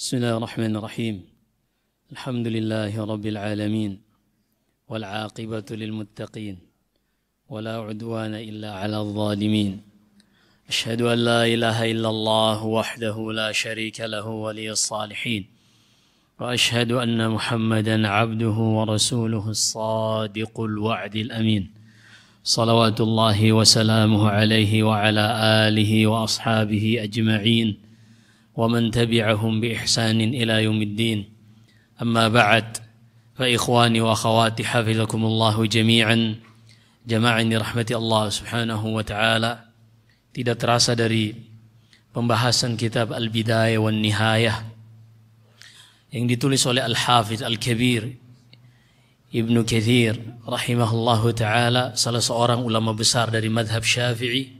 بسم الله الرحمن الرحيم الحمد لله رب العالمين والعاقبة للمتقين ولا عدوان إلا على الظالمين أشهد أن لا إله إلا الله وحده لا شريك له ولي الصالحين وأشهد أن محمدا عبده ورسوله الصادق الوعد الأمين صلوات الله وسلامه عليه وعلى آله وأصحابه أجمعين ومن تبعهم بإحسان إلى يوم الدين أما بعد فإخواني وأخواتي حفظكم الله جميعا جمعني رحمة الله سبحانه وتعالى tidak terasa dari pembahasan kitab Al-Bidayah wan Nihayah yang ditulis oleh Al-Hafidh Al-Kabir Ibnu Kathir rahimahullahu taala salah seorang ulama besar dari madhab Syafi'i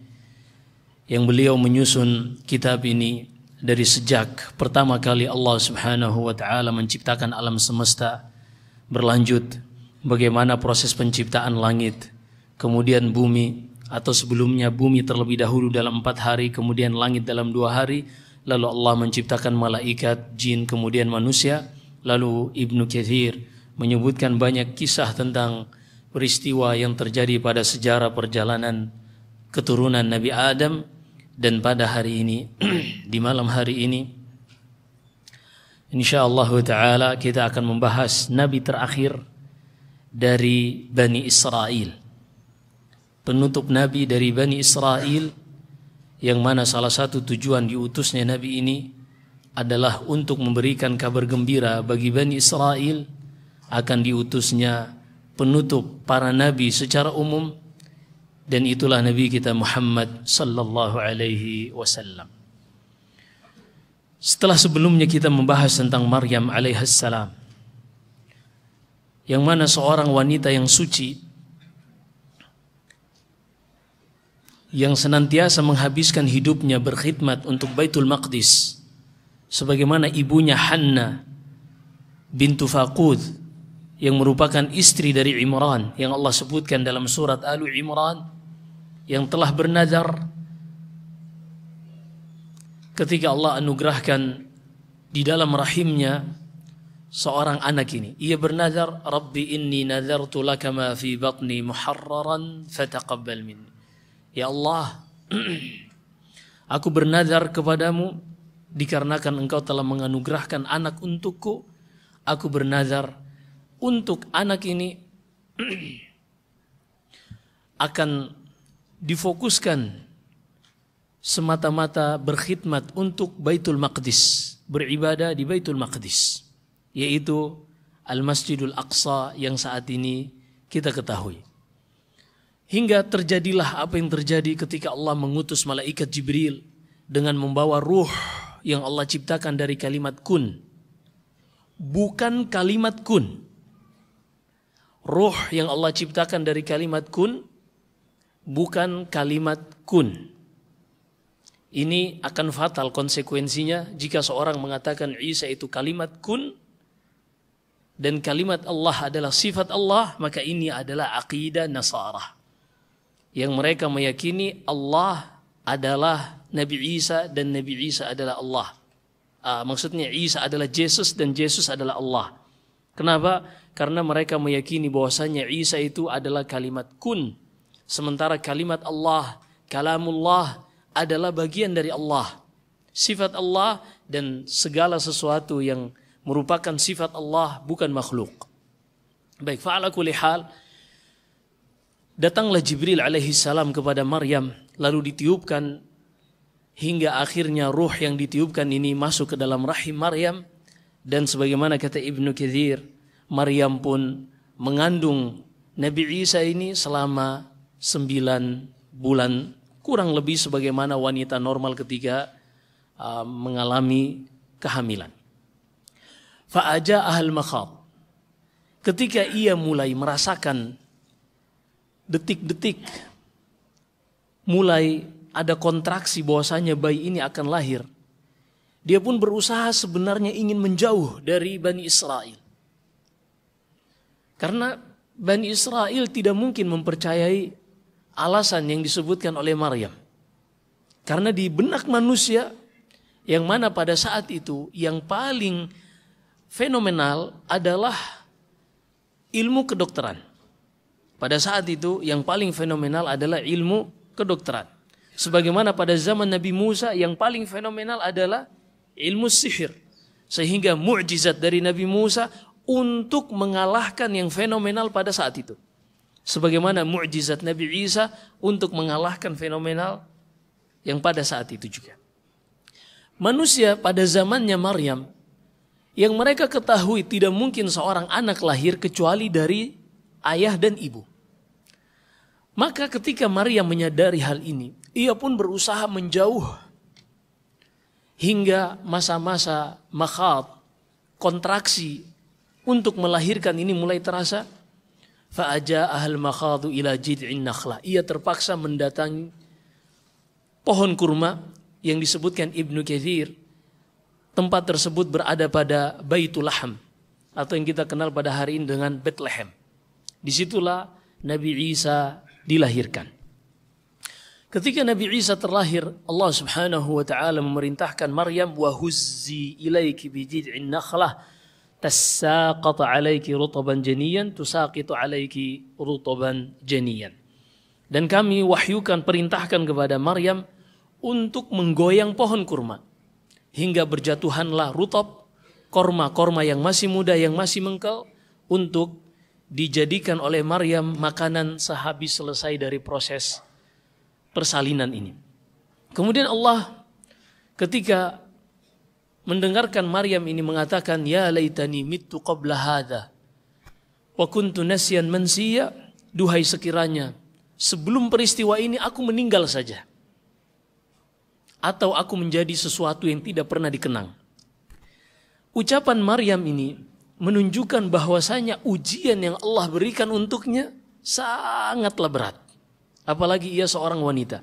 yang beliau menyusun kitab ini dari sejak pertama kali Allah Subhanahu wa taala menciptakan alam semesta berlanjut bagaimana proses penciptaan langit kemudian bumi atau sebelumnya bumi terlebih dahulu dalam empat hari kemudian langit dalam dua hari lalu Allah menciptakan malaikat jin kemudian manusia lalu Ibnu Katsir menyebutkan banyak kisah tentang peristiwa yang terjadi pada sejarah perjalanan keturunan Nabi Adam dan pada hari ini di malam hari ini insyaallah taala kita akan membahas nabi terakhir dari Bani Israel penutup nabi dari Bani Israel yang mana salah satu tujuan diutusnya nabi ini adalah untuk memberikan kabar gembira bagi Bani Israel akan diutusnya penutup para nabi secara umum dan itulah Nabi kita Muhammad sallallahu alaihi wasallam. Setelah sebelumnya kita membahas tentang Maryam alaihissalam yang mana seorang wanita yang suci yang senantiasa menghabiskan hidupnya berkhidmat untuk Baitul Maqdis sebagaimana ibunya Hanna bintu Faqud yang merupakan istri dari Imran yang Allah sebutkan dalam surat Al Imran yang telah bernazar ketika Allah anugerahkan di dalam rahimnya seorang anak ini ia bernazar Rabbi inni nazartu laka ma fi batni muharraran fataqabbal minni ya Allah aku bernazar kepadamu dikarenakan engkau telah menganugerahkan anak untukku aku bernazar untuk anak ini akan difokuskan semata-mata berkhidmat untuk Baitul Maqdis, beribadah di Baitul Maqdis, yaitu Al-Masjidul Aqsa yang saat ini kita ketahui. Hingga terjadilah apa yang terjadi ketika Allah mengutus malaikat Jibril dengan membawa ruh yang Allah ciptakan dari kalimat kun. Bukan kalimat kun. Ruh yang Allah ciptakan dari kalimat kun bukan kalimat kun. Ini akan fatal konsekuensinya jika seorang mengatakan Isa itu kalimat kun dan kalimat Allah adalah sifat Allah, maka ini adalah akidah Nasara. Yang mereka meyakini Allah adalah Nabi Isa dan Nabi Isa adalah Allah. Uh, maksudnya Isa adalah Yesus dan Yesus adalah Allah. Kenapa? Karena mereka meyakini bahwasanya Isa itu adalah kalimat kun Sementara kalimat Allah, kalamullah adalah bagian dari Allah. Sifat Allah dan segala sesuatu yang merupakan sifat Allah bukan makhluk. Baik, fa'ala lihat, Datanglah Jibril alaihi salam kepada Maryam lalu ditiupkan hingga akhirnya ruh yang ditiupkan ini masuk ke dalam rahim Maryam dan sebagaimana kata Ibnu Khidir, Maryam pun mengandung Nabi Isa ini selama sembilan bulan kurang lebih sebagaimana wanita normal ketika uh, mengalami kehamilan. Fa'aja ahal makhab. Ketika ia mulai merasakan detik-detik mulai ada kontraksi bahwasanya bayi ini akan lahir. Dia pun berusaha sebenarnya ingin menjauh dari Bani Israel. Karena Bani Israel tidak mungkin mempercayai alasan yang disebutkan oleh Maryam. Karena di benak manusia yang mana pada saat itu yang paling fenomenal adalah ilmu kedokteran. Pada saat itu yang paling fenomenal adalah ilmu kedokteran. Sebagaimana pada zaman Nabi Musa yang paling fenomenal adalah ilmu sihir. Sehingga mukjizat dari Nabi Musa untuk mengalahkan yang fenomenal pada saat itu sebagaimana mujizat Nabi Isa untuk mengalahkan fenomenal yang pada saat itu juga. Manusia pada zamannya Maryam yang mereka ketahui tidak mungkin seorang anak lahir kecuali dari ayah dan ibu. Maka ketika Maryam menyadari hal ini, ia pun berusaha menjauh hingga masa-masa makhat, kontraksi untuk melahirkan ini mulai terasa Fa'aja ahal makhadu ila jid'in nakhla. Ia terpaksa mendatangi pohon kurma yang disebutkan Ibnu Kathir. Tempat tersebut berada pada Baitul Laham atau yang kita kenal pada hari ini dengan Bethlehem. Disitulah Nabi Isa dilahirkan. Ketika Nabi Isa terlahir, Allah Subhanahu wa taala memerintahkan Maryam wa huzzi ilaiki bi jid'in tasaqata alaiki rutuban janiyan tusaqitu alaiki rutuban janiyan. Dan kami wahyukan perintahkan kepada Maryam untuk menggoyang pohon kurma hingga berjatuhanlah rutab korma-korma yang masih muda yang masih mengkal untuk dijadikan oleh Maryam makanan sehabis selesai dari proses persalinan ini. Kemudian Allah ketika mendengarkan Maryam ini mengatakan ya laitani mitu qabla hadza wa kuntu nasiyan mansiya duhai sekiranya sebelum peristiwa ini aku meninggal saja atau aku menjadi sesuatu yang tidak pernah dikenang ucapan Maryam ini menunjukkan bahwasanya ujian yang Allah berikan untuknya sangatlah berat apalagi ia seorang wanita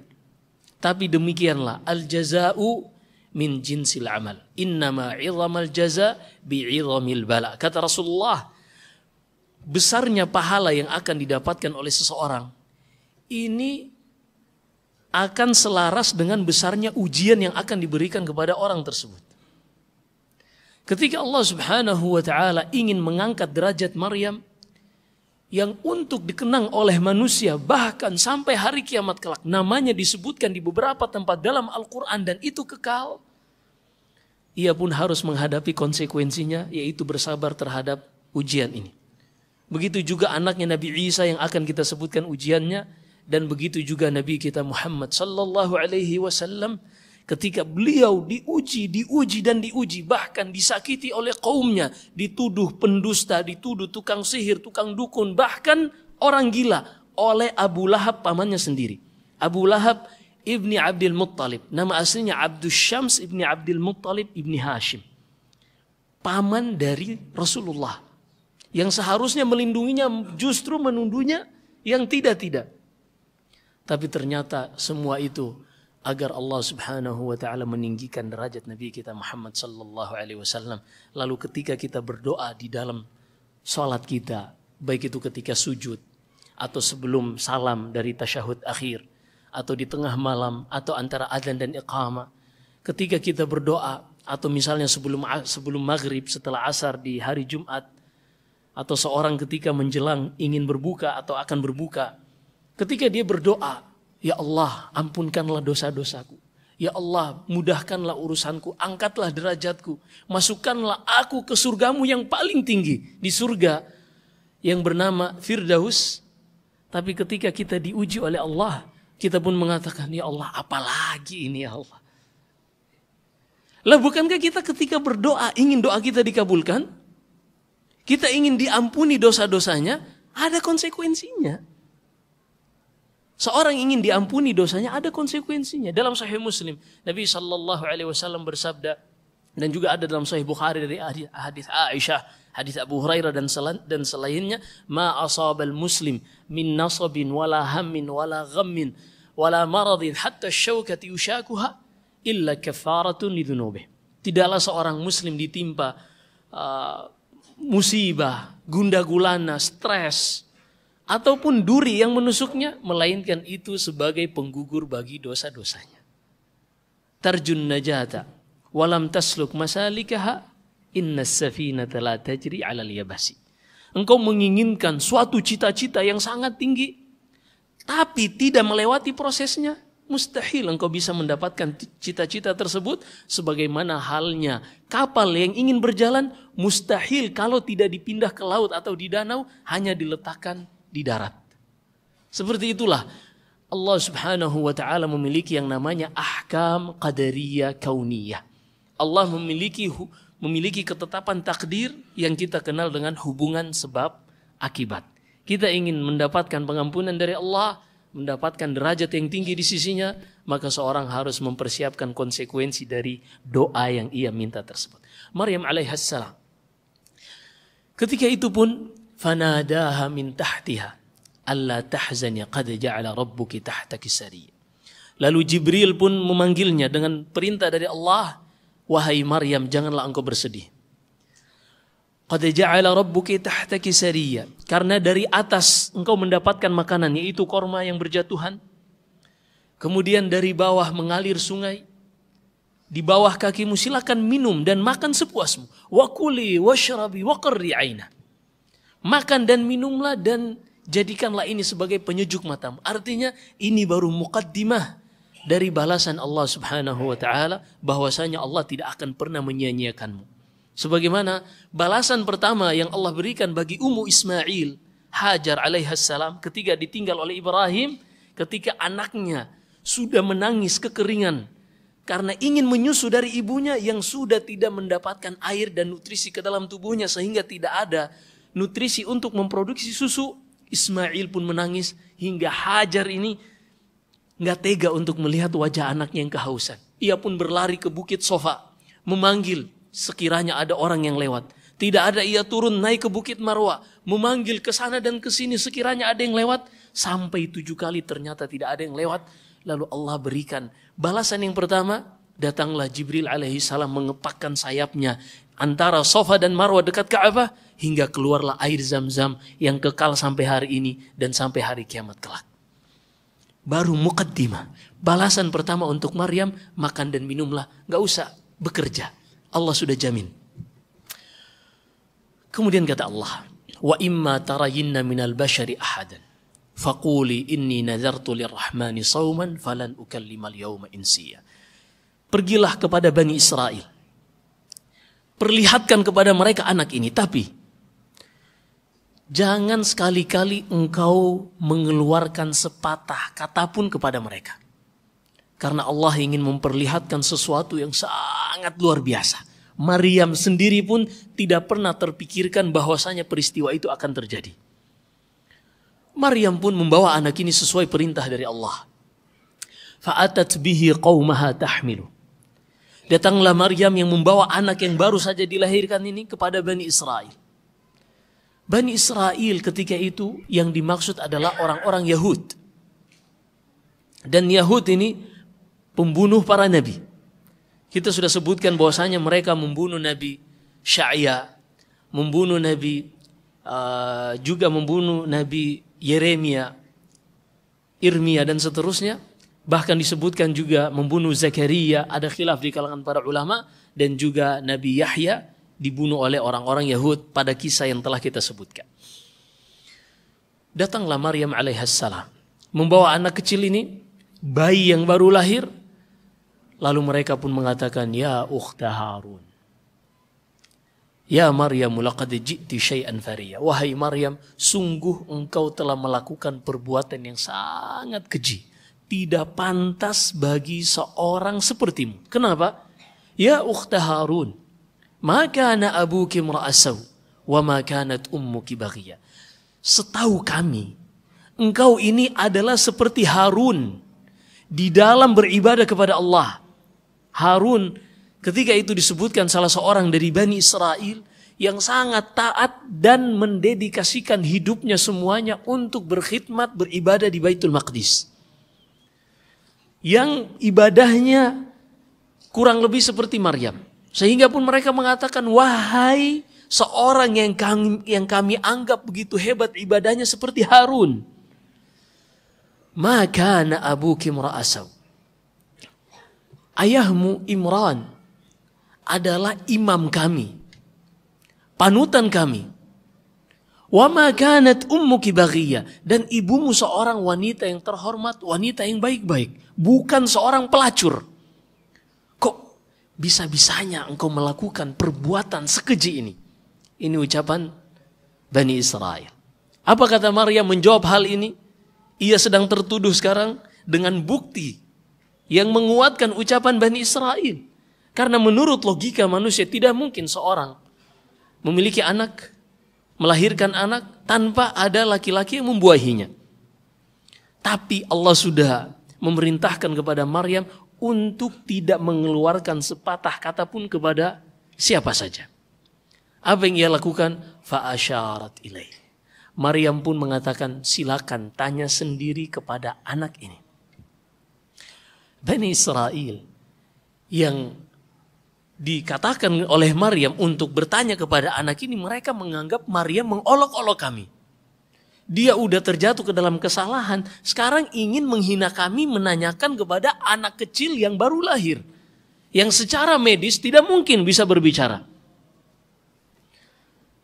tapi demikianlah al jazau min jinsil amal. Innama idhamal jaza bi'izamil bala. Kata Rasulullah, besarnya pahala yang akan didapatkan oleh seseorang ini akan selaras dengan besarnya ujian yang akan diberikan kepada orang tersebut. Ketika Allah Subhanahu wa taala ingin mengangkat derajat Maryam, yang untuk dikenang oleh manusia bahkan sampai hari kiamat kelak namanya disebutkan di beberapa tempat dalam Al-Qur'an dan itu kekal ia pun harus menghadapi konsekuensinya yaitu bersabar terhadap ujian ini begitu juga anaknya Nabi Isa yang akan kita sebutkan ujiannya dan begitu juga Nabi kita Muhammad sallallahu alaihi wasallam ketika beliau diuji, diuji dan diuji, bahkan disakiti oleh kaumnya, dituduh pendusta, dituduh tukang sihir, tukang dukun, bahkan orang gila oleh Abu Lahab pamannya sendiri. Abu Lahab ibni Abdul Muttalib, nama aslinya Abdul Syams ibni Abdul Muttalib ibni Hashim. Paman dari Rasulullah yang seharusnya melindunginya justru menundunya yang tidak-tidak. Tapi ternyata semua itu agar Allah Subhanahu wa taala meninggikan derajat Nabi kita Muhammad sallallahu alaihi wasallam. Lalu ketika kita berdoa di dalam salat kita, baik itu ketika sujud atau sebelum salam dari tasyahud akhir atau di tengah malam atau antara azan dan iqamah, ketika kita berdoa atau misalnya sebelum sebelum maghrib setelah asar di hari Jumat atau seorang ketika menjelang ingin berbuka atau akan berbuka ketika dia berdoa Ya Allah, ampunkanlah dosa-dosaku. Ya Allah, mudahkanlah urusanku, angkatlah derajatku, masukkanlah aku ke surgamu yang paling tinggi, di surga yang bernama Firdaus. Tapi ketika kita diuji oleh Allah, kita pun mengatakan, Ya Allah, apalagi ini ya Allah. Lah bukankah kita ketika berdoa ingin doa kita dikabulkan? Kita ingin diampuni dosa-dosanya, ada konsekuensinya. Seorang ingin diampuni dosanya ada konsekuensinya. Dalam Sahih Muslim, Nabi Shallallahu Alaihi Wasallam bersabda dan juga ada dalam Sahih Bukhari dari hadis Aisyah, hadis Abu Hurairah dan selain, dan selainnya, ma asabal muslim min nasabin wala hammin wala ghammin wala maradin hatta syaukati yushakuha illa kafaratun lidhunubih. Tidaklah seorang muslim ditimpa uh, musibah, gundah gulana, stres, ataupun duri yang menusuknya, melainkan itu sebagai penggugur bagi dosa-dosanya. Tarjun najata walam tasluk masalikaha inna safinata la tajri 'alal yabasi. Engkau menginginkan suatu cita-cita yang sangat tinggi tapi tidak melewati prosesnya, mustahil engkau bisa mendapatkan cita-cita tersebut sebagaimana halnya kapal yang ingin berjalan mustahil kalau tidak dipindah ke laut atau di danau hanya diletakkan di darat. Seperti itulah Allah Subhanahu wa taala memiliki yang namanya ahkam qadariyah kauniyah. Allah memiliki memiliki ketetapan takdir yang kita kenal dengan hubungan sebab akibat. Kita ingin mendapatkan pengampunan dari Allah, mendapatkan derajat yang tinggi di sisinya, maka seorang harus mempersiapkan konsekuensi dari doa yang ia minta tersebut. Maryam alaihissalam. Ketika itu pun فناداها من تحتها ألا تحزني قد جعل ربك تحتك سريا lalu Jibril pun memanggilnya dengan perintah dari Allah wahai Maryam janganlah engkau bersedih qad ja'ala rabbuki tahtaki sariya karena dari atas engkau mendapatkan makanan yaitu korma yang berjatuhan kemudian dari bawah mengalir sungai di bawah kakimu silakan minum dan makan sepuasmu. Wakuli, washrabi, wakarri aina. Makan dan minumlah dan jadikanlah ini sebagai penyejuk matamu. Artinya ini baru mukaddimah dari balasan Allah Subhanahu wa taala bahwasanya Allah tidak akan pernah menyia-nyiakanmu. Sebagaimana balasan pertama yang Allah berikan bagi Ummu Ismail Hajar alaihissalam ketika ditinggal oleh Ibrahim ketika anaknya sudah menangis kekeringan karena ingin menyusu dari ibunya yang sudah tidak mendapatkan air dan nutrisi ke dalam tubuhnya sehingga tidak ada nutrisi untuk memproduksi susu. Ismail pun menangis hingga Hajar ini nggak tega untuk melihat wajah anaknya yang kehausan. Ia pun berlari ke bukit sofa, memanggil sekiranya ada orang yang lewat. Tidak ada ia turun naik ke Bukit Marwa, memanggil ke sana dan ke sini sekiranya ada yang lewat. Sampai tujuh kali ternyata tidak ada yang lewat. Lalu Allah berikan balasan yang pertama, datanglah Jibril alaihi salam mengepakkan sayapnya antara Sofa dan Marwa dekat Ka'bah hingga keluarlah air zam-zam yang kekal sampai hari ini dan sampai hari kiamat kelak. Baru mukaddimah, balasan pertama untuk Maryam, makan dan minumlah, gak usah bekerja. Allah sudah jamin. Kemudian kata Allah, wa imma tarayinna minal bashari ahadan. Fakuli inni nazartu lirrahmani sauman falan ukallimal yawma insiya. Pergilah kepada Bani Israel. Perlihatkan kepada mereka anak ini. Tapi Jangan sekali-kali engkau mengeluarkan sepatah kata pun kepada mereka. Karena Allah ingin memperlihatkan sesuatu yang sangat luar biasa. Maryam sendiri pun tidak pernah terpikirkan bahwasanya peristiwa itu akan terjadi. Maryam pun membawa anak ini sesuai perintah dari Allah. Fa'atat bihi qawmaha tahmilu. Datanglah Maryam yang membawa anak yang baru saja dilahirkan ini kepada Bani Israel Bani Israel ketika itu yang dimaksud adalah orang-orang Yahud. Dan Yahud ini pembunuh para nabi. Kita sudah sebutkan bahwasanya mereka membunuh Nabi Sya'ya, membunuh Nabi uh, juga membunuh Nabi Yeremia, Irmia dan seterusnya. Bahkan disebutkan juga membunuh Zakaria, ada khilaf di kalangan para ulama dan juga Nabi Yahya dibunuh oleh orang-orang Yahud pada kisah yang telah kita sebutkan. Datanglah Maryam alaihissalam membawa anak kecil ini, bayi yang baru lahir. Lalu mereka pun mengatakan, "Ya ukhta Harun. Ya Maryam, laqad ji'ti syai'an fariya." Wahai Maryam, sungguh engkau telah melakukan perbuatan yang sangat keji, tidak pantas bagi seorang sepertimu. Kenapa? Ya ukhta Harun. Ma abu abuki mra'asau wa maka kanat ummu Setahu kami, engkau ini adalah seperti Harun di dalam beribadah kepada Allah. Harun ketika itu disebutkan salah seorang dari Bani Israel yang sangat taat dan mendedikasikan hidupnya semuanya untuk berkhidmat beribadah di Baitul Maqdis. Yang ibadahnya kurang lebih seperti Maryam. Sehingga pun mereka mengatakan, wahai seorang yang kami, yang kami anggap begitu hebat ibadahnya seperti Harun. Maka anak Abu Kimra Asaw. Ayahmu Imran adalah imam kami. Panutan kami. Wa ma kanat Ummu Kibagia. dan ibumu seorang wanita yang terhormat, wanita yang baik-baik, bukan seorang pelacur bisa-bisanya engkau melakukan perbuatan sekeji ini. Ini ucapan Bani Israel. Apa kata Maria menjawab hal ini? Ia sedang tertuduh sekarang dengan bukti yang menguatkan ucapan Bani Israel. Karena menurut logika manusia tidak mungkin seorang memiliki anak, melahirkan anak tanpa ada laki-laki yang membuahinya. Tapi Allah sudah memerintahkan kepada Maryam untuk tidak mengeluarkan sepatah kata pun kepada siapa saja. Apa yang ia lakukan? Fa'asyarat ilaih. Maryam pun mengatakan silakan tanya sendiri kepada anak ini. Bani Israel yang dikatakan oleh Maryam untuk bertanya kepada anak ini mereka menganggap Maryam mengolok-olok kami. Dia udah terjatuh ke dalam kesalahan. Sekarang ingin menghina kami menanyakan kepada anak kecil yang baru lahir. Yang secara medis tidak mungkin bisa berbicara.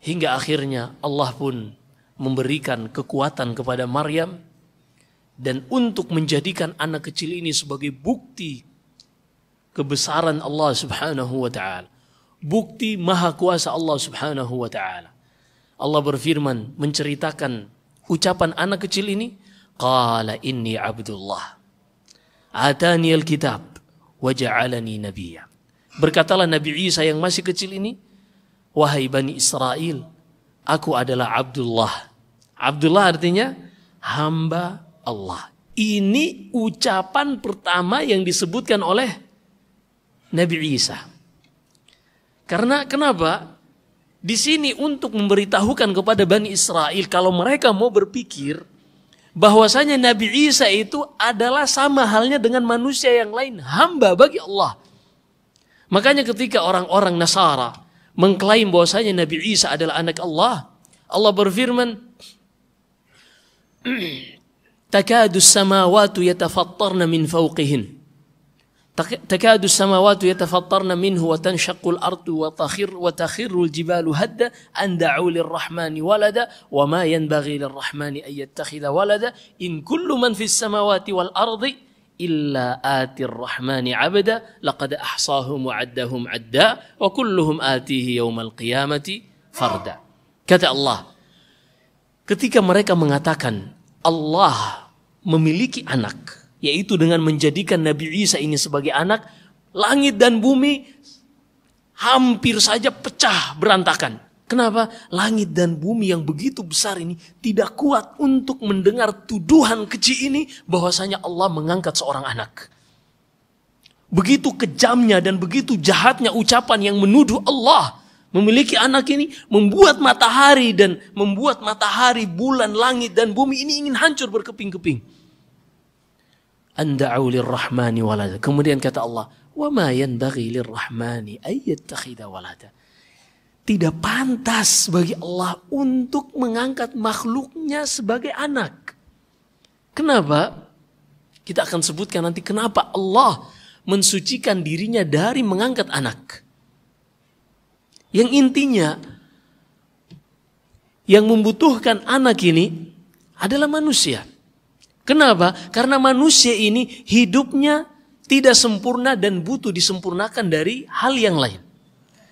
Hingga akhirnya Allah pun memberikan kekuatan kepada Maryam. Dan untuk menjadikan anak kecil ini sebagai bukti kebesaran Allah subhanahu wa ta'ala. Bukti maha kuasa Allah subhanahu wa ta'ala. Allah berfirman menceritakan ucapan anak kecil ini? Qala inni Abdullah. Atani alkitab. kitab wa ja'alani nabiyya. Berkatalah Nabi Isa yang masih kecil ini, wahai Bani Israel, aku adalah Abdullah. Abdullah artinya hamba Allah. Ini ucapan pertama yang disebutkan oleh Nabi Isa. Karena kenapa? di sini untuk memberitahukan kepada Bani Israel kalau mereka mau berpikir bahwasanya Nabi Isa itu adalah sama halnya dengan manusia yang lain, hamba bagi Allah. Makanya ketika orang-orang Nasara mengklaim bahwasanya Nabi Isa adalah anak Allah, Allah berfirman, takadu samawati yatafattarna min fawqihin." تكاد السماوات يتفطرن منه وتنشق الأرض وتخر, وتخر الجبال هدا أن دعوا للرحمن ولدا وما ينبغي للرحمن أن يتخذ ولدا إن كل من في السماوات والأرض إلا آتي الرحمن عبدا لقد أحصاهم وعدهم عدا وكلهم آتيه يوم القيامة فردا kata الله ketika mereka mengatakan Allah memiliki anak yaitu dengan menjadikan Nabi Isa ini sebagai anak, langit dan bumi hampir saja pecah berantakan. Kenapa? Langit dan bumi yang begitu besar ini tidak kuat untuk mendengar tuduhan keji ini bahwasanya Allah mengangkat seorang anak. Begitu kejamnya dan begitu jahatnya ucapan yang menuduh Allah memiliki anak ini membuat matahari dan membuat matahari, bulan, langit dan bumi ini ingin hancur berkeping-keping lirrahmani Kemudian kata Allah, "Wa ma yanbaghi lirrahmani walada." Tidak pantas bagi Allah untuk mengangkat makhluknya sebagai anak. Kenapa? Kita akan sebutkan nanti kenapa Allah mensucikan dirinya dari mengangkat anak. Yang intinya yang membutuhkan anak ini adalah manusia. Kenapa? Karena manusia ini hidupnya tidak sempurna dan butuh disempurnakan dari hal yang lain.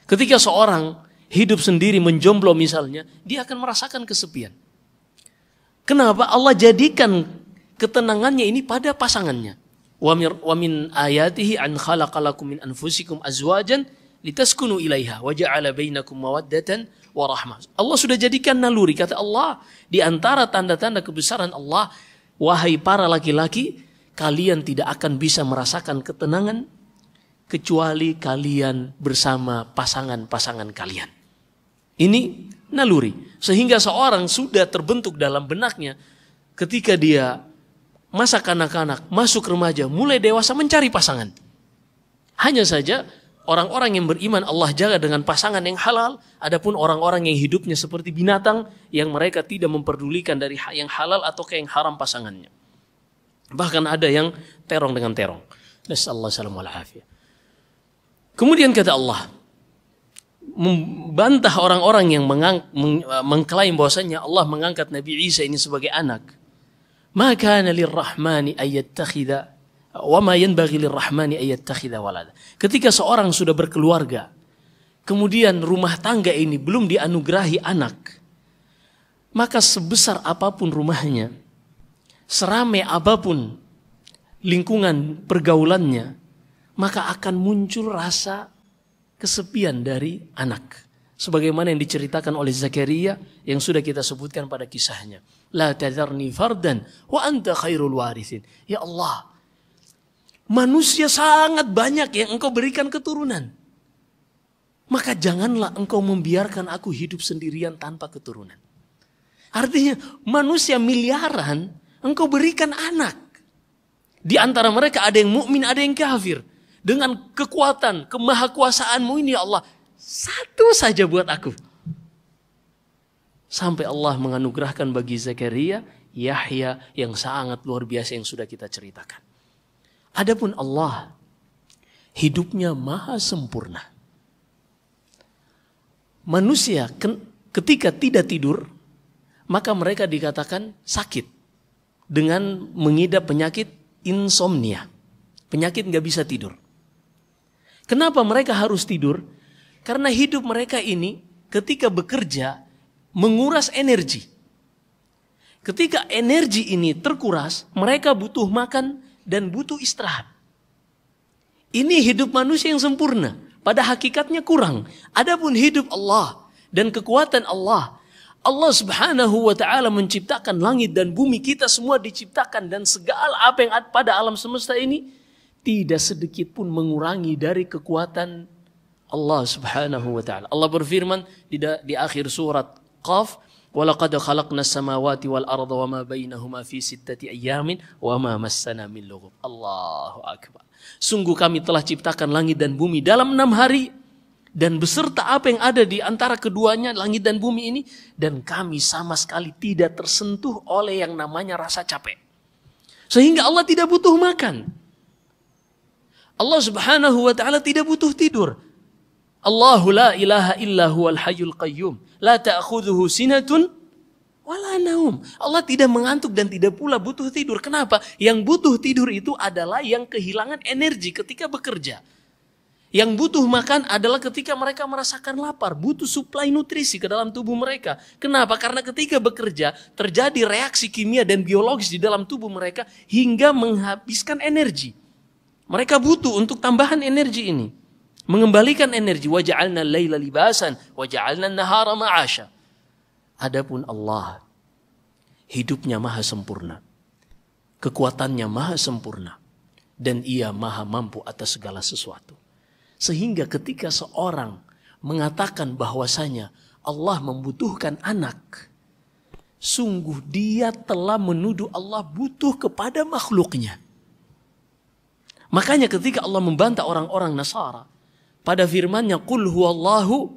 Ketika seorang hidup sendiri menjomblo misalnya, dia akan merasakan kesepian. Kenapa Allah jadikan ketenangannya ini pada pasangannya? Wa min ayatihi an khalaqalakum min anfusikum azwajan litaskunu ilaiha wa ja'ala bainakum mawaddatan wa rahmah. Allah sudah jadikan naluri kata Allah di antara tanda-tanda kebesaran Allah Wahai para laki-laki, kalian tidak akan bisa merasakan ketenangan kecuali kalian bersama pasangan-pasangan kalian. Ini naluri. Sehingga seorang sudah terbentuk dalam benaknya ketika dia masa kanak-kanak, masuk remaja, mulai dewasa mencari pasangan. Hanya saja Orang-orang yang beriman Allah jaga dengan pasangan yang halal, adapun orang-orang yang hidupnya seperti binatang yang mereka tidak memperdulikan dari yang halal atau ke yang haram pasangannya. Bahkan ada yang terong dengan terong. Nasallahu alaihi Kemudian kata Allah, membantah orang-orang yang mengang, meng, mengklaim bahwasanya Allah mengangkat Nabi Isa ini sebagai anak. Maka kana lirrahmani ayyattakhidha lirrahmani ayat walada. Ketika seorang sudah berkeluarga, kemudian rumah tangga ini belum dianugerahi anak, maka sebesar apapun rumahnya, serame apapun lingkungan pergaulannya, maka akan muncul rasa kesepian dari anak. Sebagaimana yang diceritakan oleh Zakaria yang sudah kita sebutkan pada kisahnya. La tadarni fardan wa anta khairul warithin. Ya Allah, manusia sangat banyak yang engkau berikan keturunan. Maka janganlah engkau membiarkan aku hidup sendirian tanpa keturunan. Artinya manusia miliaran engkau berikan anak. Di antara mereka ada yang mukmin, ada yang kafir. Dengan kekuatan, kemahakuasaanmu ini ya Allah. Satu saja buat aku. Sampai Allah menganugerahkan bagi Zakaria, Yahya yang sangat luar biasa yang sudah kita ceritakan. Adapun Allah, hidupnya maha sempurna. Manusia ketika tidak tidur, maka mereka dikatakan sakit dengan mengidap penyakit insomnia. Penyakit nggak bisa tidur. Kenapa mereka harus tidur? Karena hidup mereka ini ketika bekerja menguras energi. Ketika energi ini terkuras, mereka butuh makan dan butuh istirahat. Ini hidup manusia yang sempurna. Pada hakikatnya kurang. Adapun hidup Allah dan kekuatan Allah. Allah subhanahu wa ta'ala menciptakan langit dan bumi. Kita semua diciptakan dan segala apa yang ada pada alam semesta ini. Tidak sedikit pun mengurangi dari kekuatan Allah subhanahu wa ta'ala. Allah berfirman di, di akhir surat Qaf. Walaqad khalaqna samawati wal arda wa ma bainahuma fi sittati ayyamin wa ma massana min lughub. Allahu akbar. Sungguh kami telah ciptakan langit dan bumi dalam enam hari dan beserta apa yang ada di antara keduanya langit dan bumi ini dan kami sama sekali tidak tersentuh oleh yang namanya rasa capek. Sehingga Allah tidak butuh makan. Allah Subhanahu wa taala tidak butuh tidur. Allahu la ilaha illa huwal hayyul qayyum la ta'khudhuhu sinatun wala naum. Allah tidak mengantuk dan tidak pula butuh tidur. Kenapa? Yang butuh tidur itu adalah yang kehilangan energi ketika bekerja. Yang butuh makan adalah ketika mereka merasakan lapar, butuh suplai nutrisi ke dalam tubuh mereka. Kenapa? Karena ketika bekerja terjadi reaksi kimia dan biologis di dalam tubuh mereka hingga menghabiskan energi. Mereka butuh untuk tambahan energi ini mengembalikan energi waja'alna laila libasan waja'alna nahara ma'asha adapun Allah hidupnya maha sempurna kekuatannya maha sempurna dan ia maha mampu atas segala sesuatu sehingga ketika seorang mengatakan bahwasanya Allah membutuhkan anak sungguh dia telah menuduh Allah butuh kepada makhluknya makanya ketika Allah membantah orang-orang Nasara pada firman-Nya qul huwallahu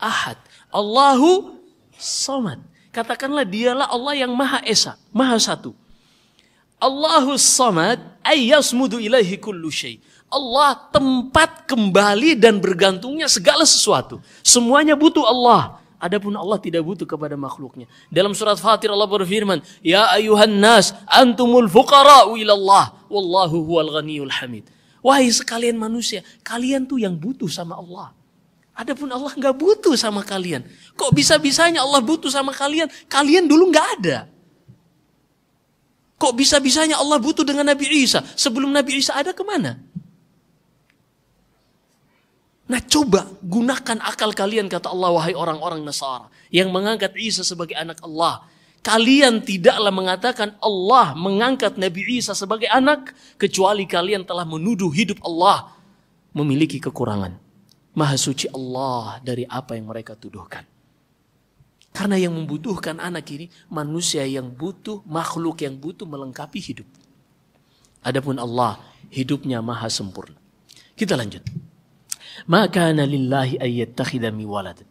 ahad. Allahu somad. Katakanlah dialah Allah yang Maha Esa, Maha Satu. Allahu somad ayasmudu ilaihi kullu syai. Allah tempat kembali dan bergantungnya segala sesuatu. Semuanya butuh Allah. Adapun Allah tidak butuh kepada makhluknya. Dalam surat Fatir Allah berfirman, Ya ayuhan nas, antumul fuqara'u ilallah, wallahu huwal ghaniyul hamid. Wahai sekalian manusia, kalian tuh yang butuh sama Allah. Adapun Allah nggak butuh sama kalian. Kok bisa-bisanya Allah butuh sama kalian? Kalian dulu nggak ada. Kok bisa-bisanya Allah butuh dengan Nabi Isa? Sebelum Nabi Isa ada kemana? Nah coba gunakan akal kalian kata Allah wahai orang-orang Nasara. Yang mengangkat Isa sebagai anak Allah Kalian tidaklah mengatakan Allah mengangkat Nabi Isa sebagai anak kecuali kalian telah menuduh hidup Allah memiliki kekurangan. Maha suci Allah dari apa yang mereka tuduhkan. Karena yang membutuhkan anak ini manusia yang butuh, makhluk yang butuh melengkapi hidup. Adapun Allah hidupnya maha sempurna. Kita lanjut. Maka kana lillahi ayyattakhidami waladat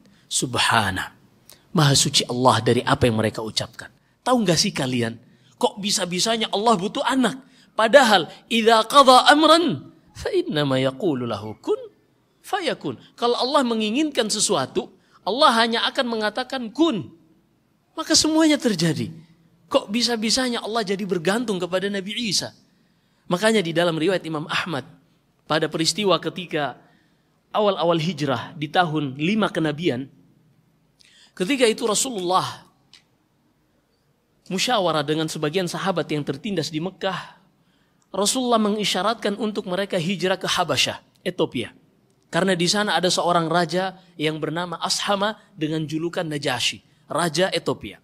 maha suci Allah dari apa yang mereka ucapkan. Tahu nggak sih kalian? Kok bisa-bisanya Allah butuh anak? Padahal idza qadha amran fa innama yaqulu lahu kun Kalau Allah menginginkan sesuatu, Allah hanya akan mengatakan kun. Maka semuanya terjadi. Kok bisa-bisanya Allah jadi bergantung kepada Nabi Isa? Makanya di dalam riwayat Imam Ahmad pada peristiwa ketika awal-awal hijrah di tahun 5 kenabian Ketika itu Rasulullah musyawarah dengan sebagian sahabat yang tertindas di Mekah. Rasulullah mengisyaratkan untuk mereka hijrah ke Habasyah, Ethiopia. Karena di sana ada seorang raja yang bernama Ashama dengan julukan Najashi, Raja Ethiopia.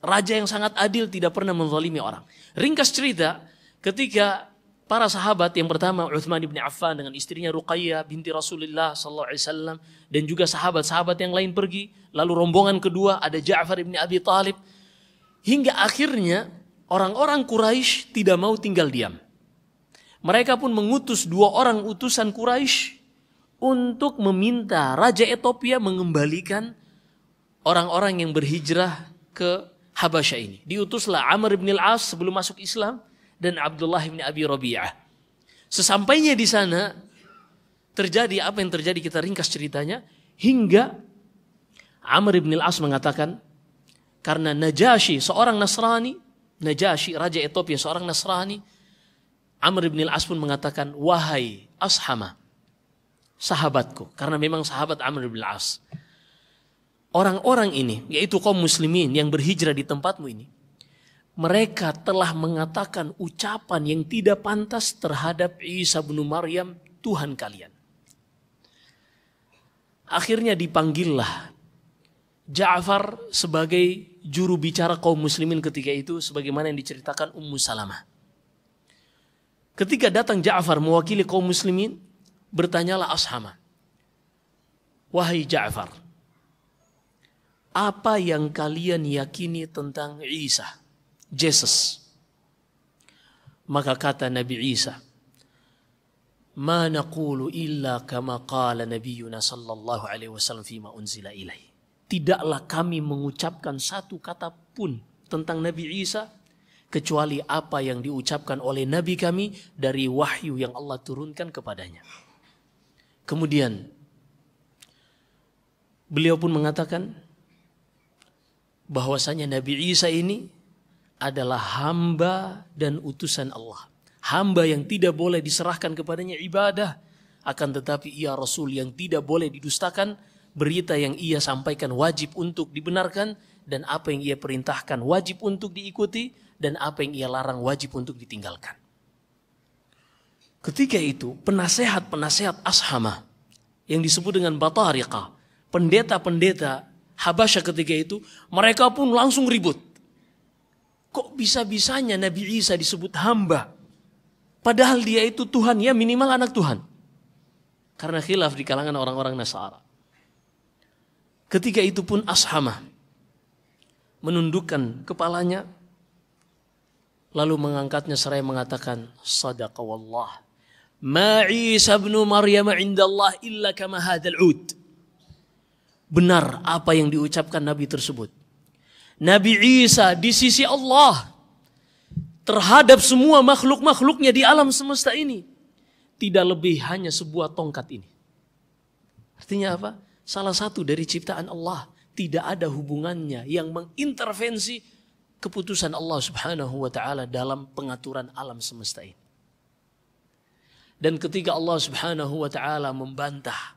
Raja yang sangat adil tidak pernah menzalimi orang. Ringkas cerita, ketika para sahabat yang pertama Uthman bin Affan dengan istrinya Ruqayyah binti Rasulullah sallallahu alaihi wasallam dan juga sahabat-sahabat yang lain pergi Lalu rombongan kedua ada Ja'far ibn Abi Talib. Hingga akhirnya orang-orang Quraisy tidak mau tinggal diam. Mereka pun mengutus dua orang utusan Quraisy untuk meminta Raja Ethiopia mengembalikan orang-orang yang berhijrah ke Habasyah ini. Diutuslah Amr ibn Al-As sebelum masuk Islam dan Abdullah ibn Abi Rabi'ah. Sesampainya di sana terjadi apa yang terjadi kita ringkas ceritanya hingga Amr ibn al-As mengatakan, karena Najasyi seorang Nasrani, Najasyi raja Ethiopia seorang Nasrani, Amr ibn al-As pun mengatakan, wahai ashama, sahabatku, karena memang sahabat Amr ibn al-As. Orang-orang ini, yaitu kaum muslimin yang berhijrah di tempatmu ini, mereka telah mengatakan ucapan yang tidak pantas terhadap Isa bin Maryam, Tuhan kalian. Akhirnya dipanggillah Ja'far sebagai juru bicara kaum muslimin ketika itu sebagaimana yang diceritakan Ummu Salamah. Ketika datang Ja'far mewakili kaum muslimin, bertanyalah Ashama. Wahai Ja'far, apa yang kalian yakini tentang Isa, Jesus? Maka kata Nabi Isa, ما نقول إلا كما قال نبينا صلى الله عليه وسلم فيما أنزل إليه tidaklah kami mengucapkan satu kata pun tentang Nabi Isa kecuali apa yang diucapkan oleh Nabi kami dari wahyu yang Allah turunkan kepadanya. Kemudian beliau pun mengatakan bahwasanya Nabi Isa ini adalah hamba dan utusan Allah. Hamba yang tidak boleh diserahkan kepadanya ibadah, akan tetapi ia rasul yang tidak boleh didustakan berita yang ia sampaikan wajib untuk dibenarkan dan apa yang ia perintahkan wajib untuk diikuti dan apa yang ia larang wajib untuk ditinggalkan. Ketika itu penasehat-penasehat ashama yang disebut dengan batariqa, pendeta-pendeta Habasya ketika itu mereka pun langsung ribut. Kok bisa-bisanya Nabi Isa disebut hamba? Padahal dia itu Tuhan ya minimal anak Tuhan. Karena khilaf di kalangan orang-orang Nasara. Ketika itu pun Ashamah menundukkan kepalanya lalu mengangkatnya seraya mengatakan sadaqa wallah ma Isa ibn Maryam indallah illa kama hadzal ud benar apa yang diucapkan nabi tersebut Nabi Isa di sisi Allah terhadap semua makhluk-makhluknya di alam semesta ini tidak lebih hanya sebuah tongkat ini artinya apa salah satu dari ciptaan Allah. Tidak ada hubungannya yang mengintervensi keputusan Allah Subhanahu wa taala dalam pengaturan alam semesta ini. Dan ketika Allah Subhanahu wa taala membantah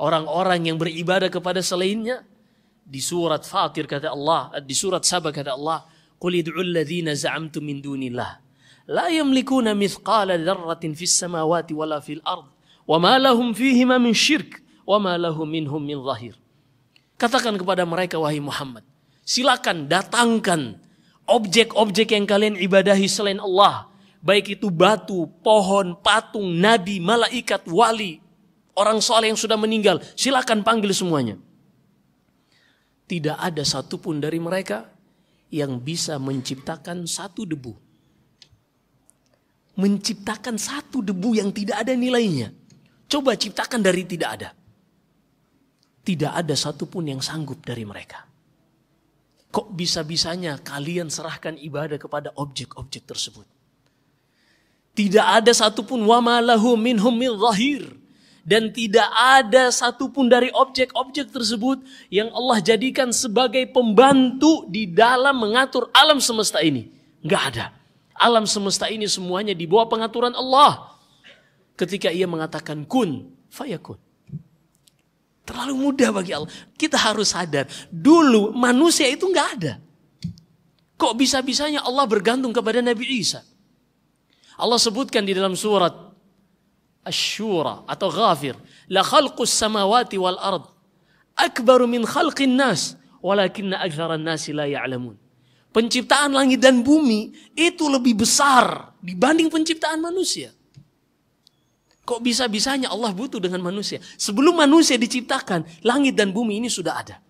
orang-orang yang beribadah kepada selainnya, di surat Fatir kata Allah, di surat Sabah kata Allah, "Qul iduul alladziina za'amtum min la yamlikuna mithqala dzarratin fis samawati wala fil ard, wa ma lahum fihi min wa ma minhum Katakan kepada mereka wahai Muhammad, silakan datangkan objek-objek yang kalian ibadahi selain Allah, baik itu batu, pohon, patung, nabi, malaikat, wali, orang soleh yang sudah meninggal, silakan panggil semuanya. Tidak ada satupun dari mereka yang bisa menciptakan satu debu. Menciptakan satu debu yang tidak ada nilainya. Coba ciptakan dari tidak ada. Tidak ada satupun yang sanggup dari mereka. Kok bisa-bisanya kalian serahkan ibadah kepada objek-objek tersebut? Tidak ada satupun wamalahu minhum min zahir. Dan tidak ada satupun dari objek-objek tersebut yang Allah jadikan sebagai pembantu di dalam mengatur alam semesta ini. Enggak ada. Alam semesta ini semuanya di bawah pengaturan Allah. Ketika ia mengatakan kun, fayakun. Terlalu mudah bagi Allah. Kita harus sadar, dulu manusia itu nggak ada. Kok bisa-bisanya Allah bergantung kepada Nabi Isa? Allah sebutkan di dalam surat Ash-Shura atau Ghafir, "La khalqus samawati wal ard akbaru min khalqin nas, walakinna aktsaran nasi la ya'lamun." Penciptaan langit dan bumi itu lebih besar dibanding penciptaan manusia. Kok bisa-bisanya Allah butuh dengan manusia? Sebelum manusia diciptakan, langit dan bumi ini sudah ada.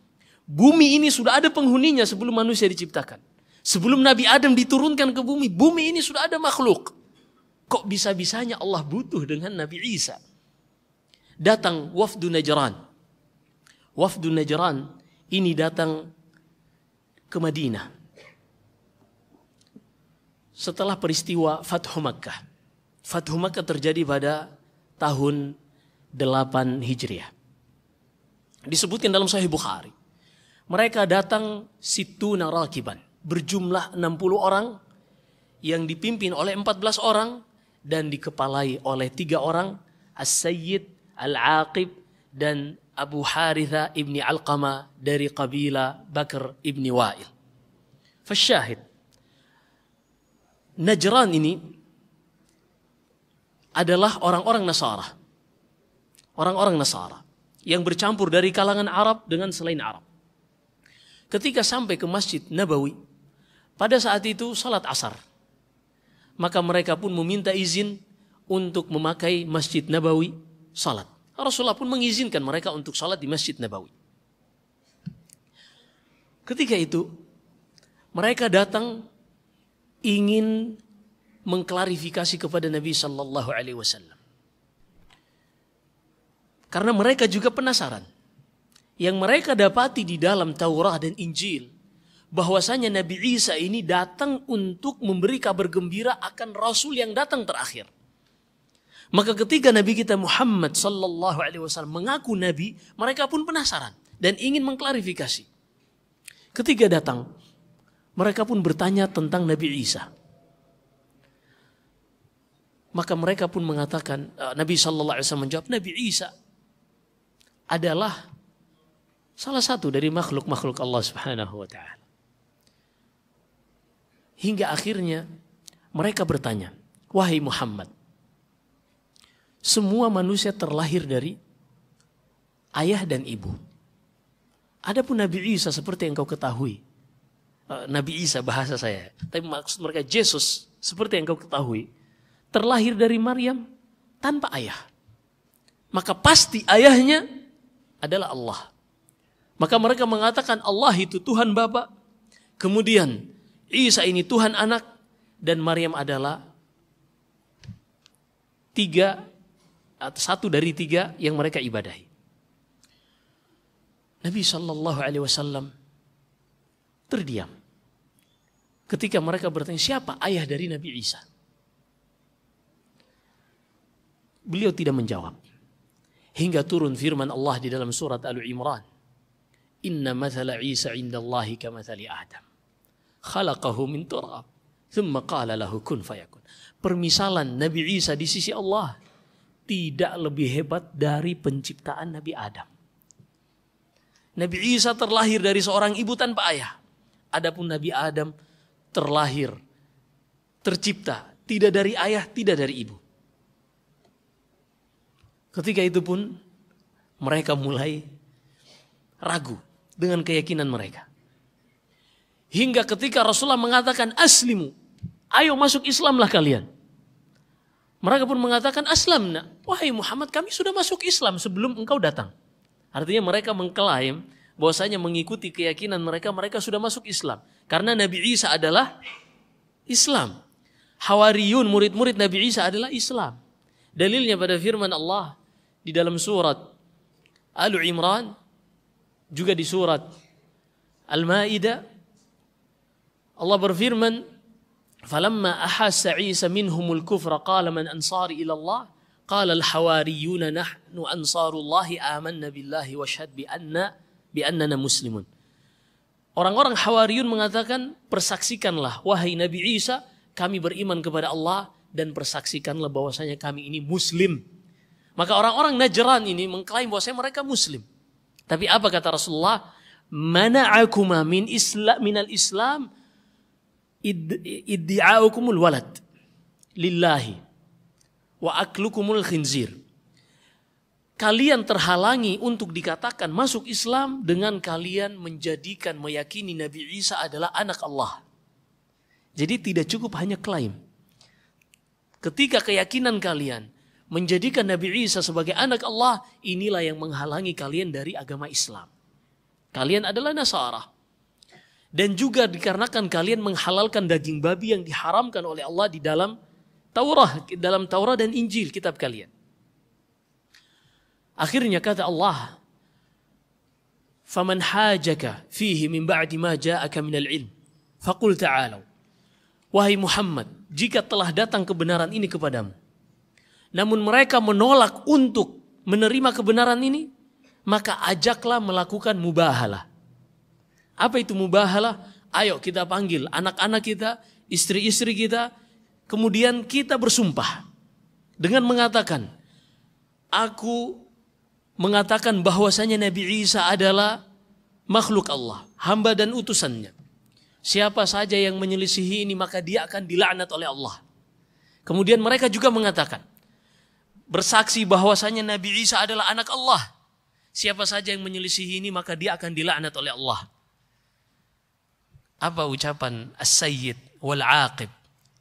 Bumi ini sudah ada penghuninya sebelum manusia diciptakan. Sebelum Nabi Adam diturunkan ke bumi, bumi ini sudah ada makhluk. Kok bisa-bisanya Allah butuh dengan Nabi Isa? Datang wafdu Najran. Wafdu Najran ini datang ke Madinah. Setelah peristiwa Fathu Makkah. Fathu Makkah terjadi pada tahun 8 Hijriah. Disebutkan dalam Sahih Bukhari. Mereka datang situ narakiban. Berjumlah 60 orang yang dipimpin oleh 14 orang dan dikepalai oleh tiga orang As-Sayyid, Al-Aqib dan Abu Haritha ibni Alqama dari kabilah Bakr ibni Wa'il. Fasyahid. Najran ini adalah orang-orang Nasara. Orang-orang Nasara yang bercampur dari kalangan Arab dengan selain Arab. Ketika sampai ke Masjid Nabawi, pada saat itu salat asar. Maka mereka pun meminta izin untuk memakai Masjid Nabawi salat. Rasulullah pun mengizinkan mereka untuk salat di Masjid Nabawi. Ketika itu mereka datang ingin mengklarifikasi kepada Nabi Shallallahu Alaihi Wasallam. Karena mereka juga penasaran. Yang mereka dapati di dalam Taurat dan Injil bahwasanya Nabi Isa ini datang untuk memberi kabar gembira akan Rasul yang datang terakhir. Maka ketika Nabi kita Muhammad Shallallahu Alaihi Wasallam mengaku Nabi, mereka pun penasaran dan ingin mengklarifikasi. Ketika datang, mereka pun bertanya tentang Nabi Isa. Maka mereka pun mengatakan, eh, Nabi Shallallahu Alaihi Wasallam menjawab, Nabi Isa adalah salah satu dari makhluk-makhluk Allah Subhanahu Wa Taala. Hingga akhirnya mereka bertanya, wahai Muhammad, semua manusia terlahir dari ayah dan ibu. Adapun Nabi Isa seperti yang kau ketahui, eh, Nabi Isa bahasa saya, tapi maksud mereka Yesus seperti yang kau ketahui, terlahir dari Maryam tanpa ayah. Maka pasti ayahnya adalah Allah. Maka mereka mengatakan Allah itu Tuhan Bapa. Kemudian Isa ini Tuhan anak dan Maryam adalah tiga atau satu dari tiga yang mereka ibadahi. Nabi Shallallahu Alaihi Wasallam terdiam ketika mereka bertanya siapa ayah dari Nabi Isa. Beliau tidak menjawab. Hingga turun firman Allah di dalam surat Al Imran. Inna mathala Isa Allahi kamathali Adam. Khalaqahu min turab. Thumma qala lahu kun fayakun. Permisalan Nabi Isa di sisi Allah tidak lebih hebat dari penciptaan Nabi Adam. Nabi Isa terlahir dari seorang ibu tanpa ayah. Adapun Nabi Adam terlahir, tercipta, tidak dari ayah, tidak dari ibu. Ketika itu pun mereka mulai ragu dengan keyakinan mereka. Hingga ketika Rasulullah mengatakan aslimu, ayo masuk Islamlah kalian. Mereka pun mengatakan aslamna, wahai Muhammad kami sudah masuk Islam sebelum engkau datang. Artinya mereka mengklaim bahwasanya mengikuti keyakinan mereka, mereka sudah masuk Islam. Karena Nabi Isa adalah Islam. Hawariyun, murid-murid Nabi Isa adalah Islam. Dalilnya pada firman Allah di dalam surat Al Imran juga di surat Al-Maidah Allah berfirman falamma ahassa Isa minhumul kufra qala man ansari ila Allah qala al-hawariyuna nahnu ansarullahi amanna billahi washhad bi anna bi annana muslimun Orang-orang Hawariyun mengatakan, "Persaksikanlah wahai Nabi Isa, kami beriman kepada Allah dan persaksikanlah bahwasanya kami ini muslim." Maka orang-orang Najran ini mengklaim bahwasanya mereka muslim. Tapi apa kata Rasulullah? Mana'akuma min islam minal islam iddi'aukumul walad lillahi wa aklukumul khinzir. Kalian terhalangi untuk dikatakan masuk Islam dengan kalian menjadikan meyakini Nabi Isa adalah anak Allah. Jadi tidak cukup hanya klaim. Ketika keyakinan kalian menjadikan Nabi Isa sebagai anak Allah, inilah yang menghalangi kalian dari agama Islam. Kalian adalah Nasara. Dan juga dikarenakan kalian menghalalkan daging babi yang diharamkan oleh Allah di dalam Taurah, dalam Taurah dan Injil kitab kalian. Akhirnya kata Allah, فَمَنْ hajaka fihi مِنْ بَعْدِ مَا جَاءَكَ مِنَ الْعِلْمِ فَقُلْ تَعَالَوْ Wahai Muhammad, jika telah datang kebenaran ini kepadamu, namun mereka menolak untuk menerima kebenaran ini, maka ajaklah melakukan mubahalah. Apa itu mubahalah? Ayo kita panggil anak-anak kita, istri-istri kita, kemudian kita bersumpah dengan mengatakan, aku mengatakan bahwasanya Nabi Isa adalah makhluk Allah, hamba dan utusannya. Siapa saja yang menyelisihi ini maka dia akan dilaknat oleh Allah. Kemudian mereka juga mengatakan, bersaksi bahwasanya Nabi Isa adalah anak Allah. Siapa saja yang menyelisihi ini maka dia akan dilaknat oleh Allah. Apa ucapan As-Sayyid wal Aqib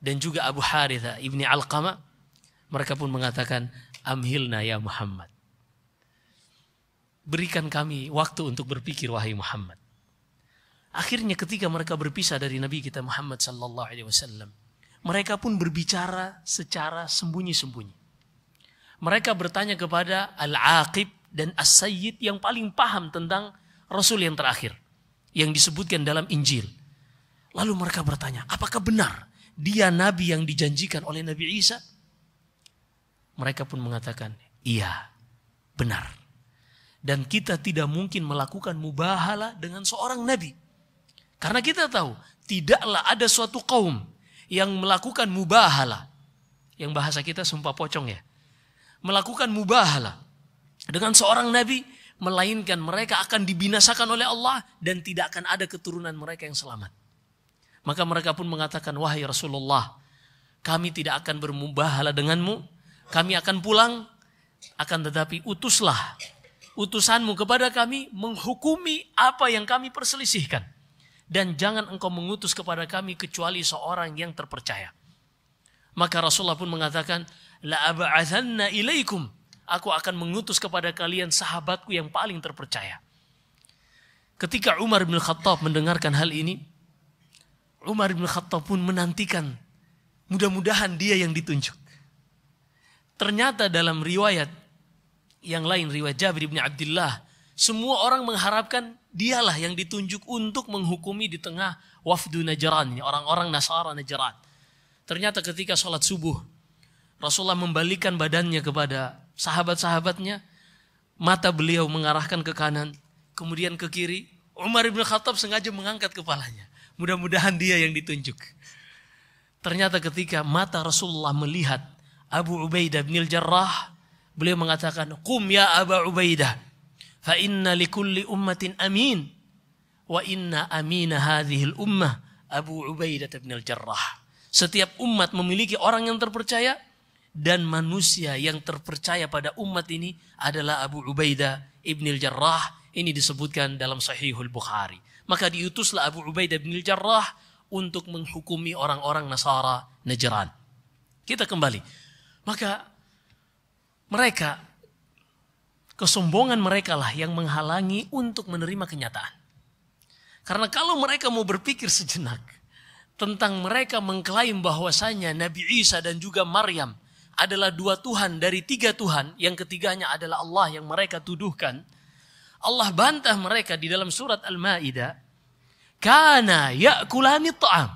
dan juga Abu Haritha Ibni Alqama mereka pun mengatakan amhilna ya Muhammad. Berikan kami waktu untuk berpikir wahai Muhammad. Akhirnya ketika mereka berpisah dari Nabi kita Muhammad sallallahu alaihi wasallam, mereka pun berbicara secara sembunyi-sembunyi. Mereka bertanya kepada Al-Aqib dan As-Sayyid yang paling paham tentang Rasul yang terakhir. Yang disebutkan dalam Injil. Lalu mereka bertanya, apakah benar dia Nabi yang dijanjikan oleh Nabi Isa? Mereka pun mengatakan, iya benar. Dan kita tidak mungkin melakukan mubahala dengan seorang Nabi. Karena kita tahu, tidaklah ada suatu kaum yang melakukan mubahala. Yang bahasa kita sumpah pocong ya melakukan mubahalah dengan seorang nabi melainkan mereka akan dibinasakan oleh Allah dan tidak akan ada keturunan mereka yang selamat. Maka mereka pun mengatakan, "Wahai Rasulullah, kami tidak akan bermubahalah denganmu. Kami akan pulang, akan tetapi utuslah utusanmu kepada kami menghukumi apa yang kami perselisihkan." dan jangan engkau mengutus kepada kami kecuali seorang yang terpercaya. Maka Rasulullah pun mengatakan, la ab'athanna ilaikum aku akan mengutus kepada kalian sahabatku yang paling terpercaya. Ketika Umar bin Khattab mendengarkan hal ini, Umar bin Khattab pun menantikan mudah-mudahan dia yang ditunjuk. Ternyata dalam riwayat yang lain riwayat Jabir bin Abdullah, semua orang mengharapkan dialah yang ditunjuk untuk menghukumi di tengah wafdu Najran, orang-orang Nasara Najran. Ternyata ketika sholat subuh, Rasulullah membalikan badannya kepada sahabat-sahabatnya. Mata beliau mengarahkan ke kanan, kemudian ke kiri. Umar bin Khattab sengaja mengangkat kepalanya. Mudah-mudahan dia yang ditunjuk. Ternyata ketika mata Rasulullah melihat Abu Ubaidah bin Jarrah, beliau mengatakan, "Qum ya Abu Ubaidah, fa inna likulli ummatin amin, wa inna amina hadhil ummah Abu Ubaidah bin Jarrah." Setiap umat memiliki orang yang terpercaya, dan manusia yang terpercaya pada umat ini adalah Abu Ubaidah ibn Jarrah. Ini disebutkan dalam Sahihul Bukhari. Maka diutuslah Abu Ubaidah ibn Jarrah untuk menghukumi orang-orang Nasara Najran. Kita kembali. Maka mereka kesombongan mereka lah yang menghalangi untuk menerima kenyataan. Karena kalau mereka mau berpikir sejenak tentang mereka mengklaim bahwasanya Nabi Isa dan juga Maryam adalah dua Tuhan dari tiga Tuhan, yang ketiganya adalah Allah yang mereka tuduhkan. Allah bantah mereka di dalam surat Al-Maidah, "Kana ya'kulani ta'am."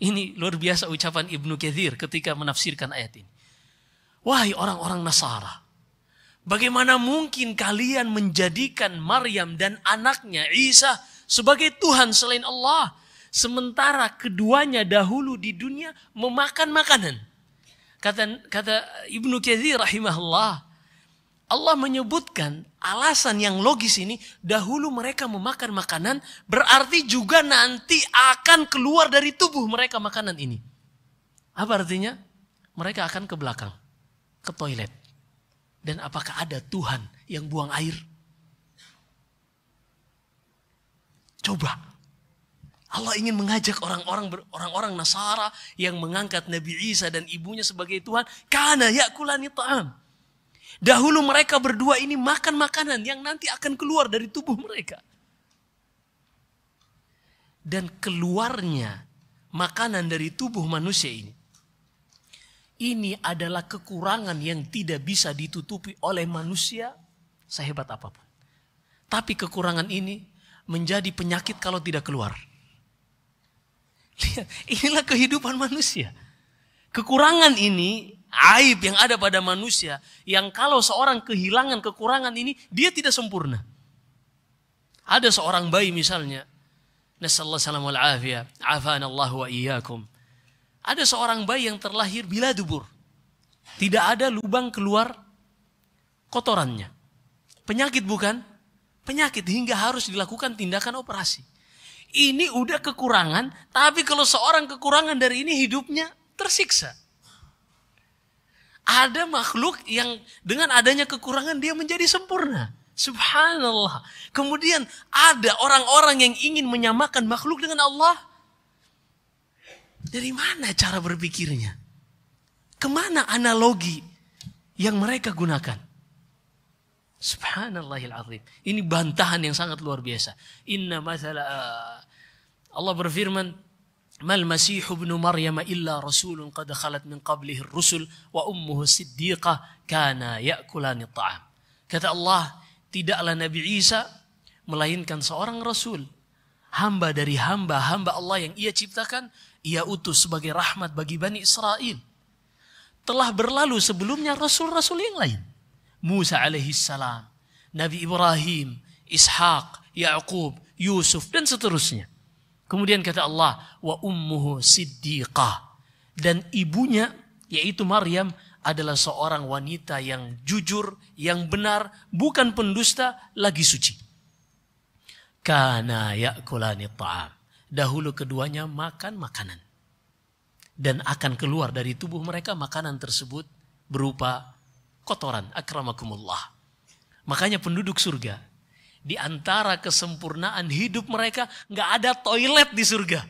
Ini luar biasa ucapan Ibnu Katsir ketika menafsirkan ayat ini. Wahai orang-orang Nasara, bagaimana mungkin kalian menjadikan Maryam dan anaknya Isa sebagai Tuhan selain Allah? Sementara keduanya dahulu di dunia memakan makanan. Kata kata Ibnu Katsir rahimahullah, Allah menyebutkan alasan yang logis ini dahulu mereka memakan makanan berarti juga nanti akan keluar dari tubuh mereka makanan ini. Apa artinya? Mereka akan ke belakang, ke toilet. Dan apakah ada Tuhan yang buang air? Coba Allah ingin mengajak orang-orang orang-orang Nasara yang mengangkat Nabi Isa dan ibunya sebagai Tuhan, karena yakulani ta'am. Dahulu mereka berdua ini makan makanan yang nanti akan keluar dari tubuh mereka. Dan keluarnya makanan dari tubuh manusia ini ini adalah kekurangan yang tidak bisa ditutupi oleh manusia sehebat apapun. Tapi kekurangan ini menjadi penyakit kalau tidak keluar. Lihat, inilah kehidupan manusia. Kekurangan ini, aib yang ada pada manusia, yang kalau seorang kehilangan kekurangan ini, dia tidak sempurna. Ada seorang bayi misalnya, Nasallahu salam wal afiyah, wa iyyakum. Ada seorang bayi yang terlahir bila dubur. Tidak ada lubang keluar kotorannya. Penyakit bukan? Penyakit hingga harus dilakukan tindakan operasi. Ini udah kekurangan, tapi kalau seorang kekurangan dari ini hidupnya tersiksa. Ada makhluk yang dengan adanya kekurangan dia menjadi sempurna. Subhanallah. Kemudian ada orang-orang yang ingin menyamakan makhluk dengan Allah. Dari mana cara berpikirnya? Kemana analogi yang mereka gunakan? Subhanallahil azim. Ini bantahan yang sangat luar biasa. Inna masala eh, Allah berfirman, "Mal Masih ibnu Maryam illa rasulun qad khalat min qablihi rusul wa ummuhu siddiqah kana ya'kulani ta'am." Kata Allah, tidaklah Nabi Isa melainkan seorang rasul, hamba dari hamba-hamba Allah yang ia ciptakan, ia utus sebagai rahmat bagi Bani Israel. Telah berlalu sebelumnya rasul-rasul yang lain. Musa alaihissalam, Nabi Ibrahim, Ishak, Yakub, Yusuf dan seterusnya. Kemudian kata Allah, wa ummuhu siddiqah. Dan ibunya yaitu Maryam adalah seorang wanita yang jujur, yang benar, bukan pendusta, lagi suci. Kana yakulani ta'am. Dahulu keduanya makan makanan. Dan akan keluar dari tubuh mereka makanan tersebut berupa kotoran akramakumullah. Makanya penduduk surga di antara kesempurnaan hidup mereka nggak ada toilet di surga.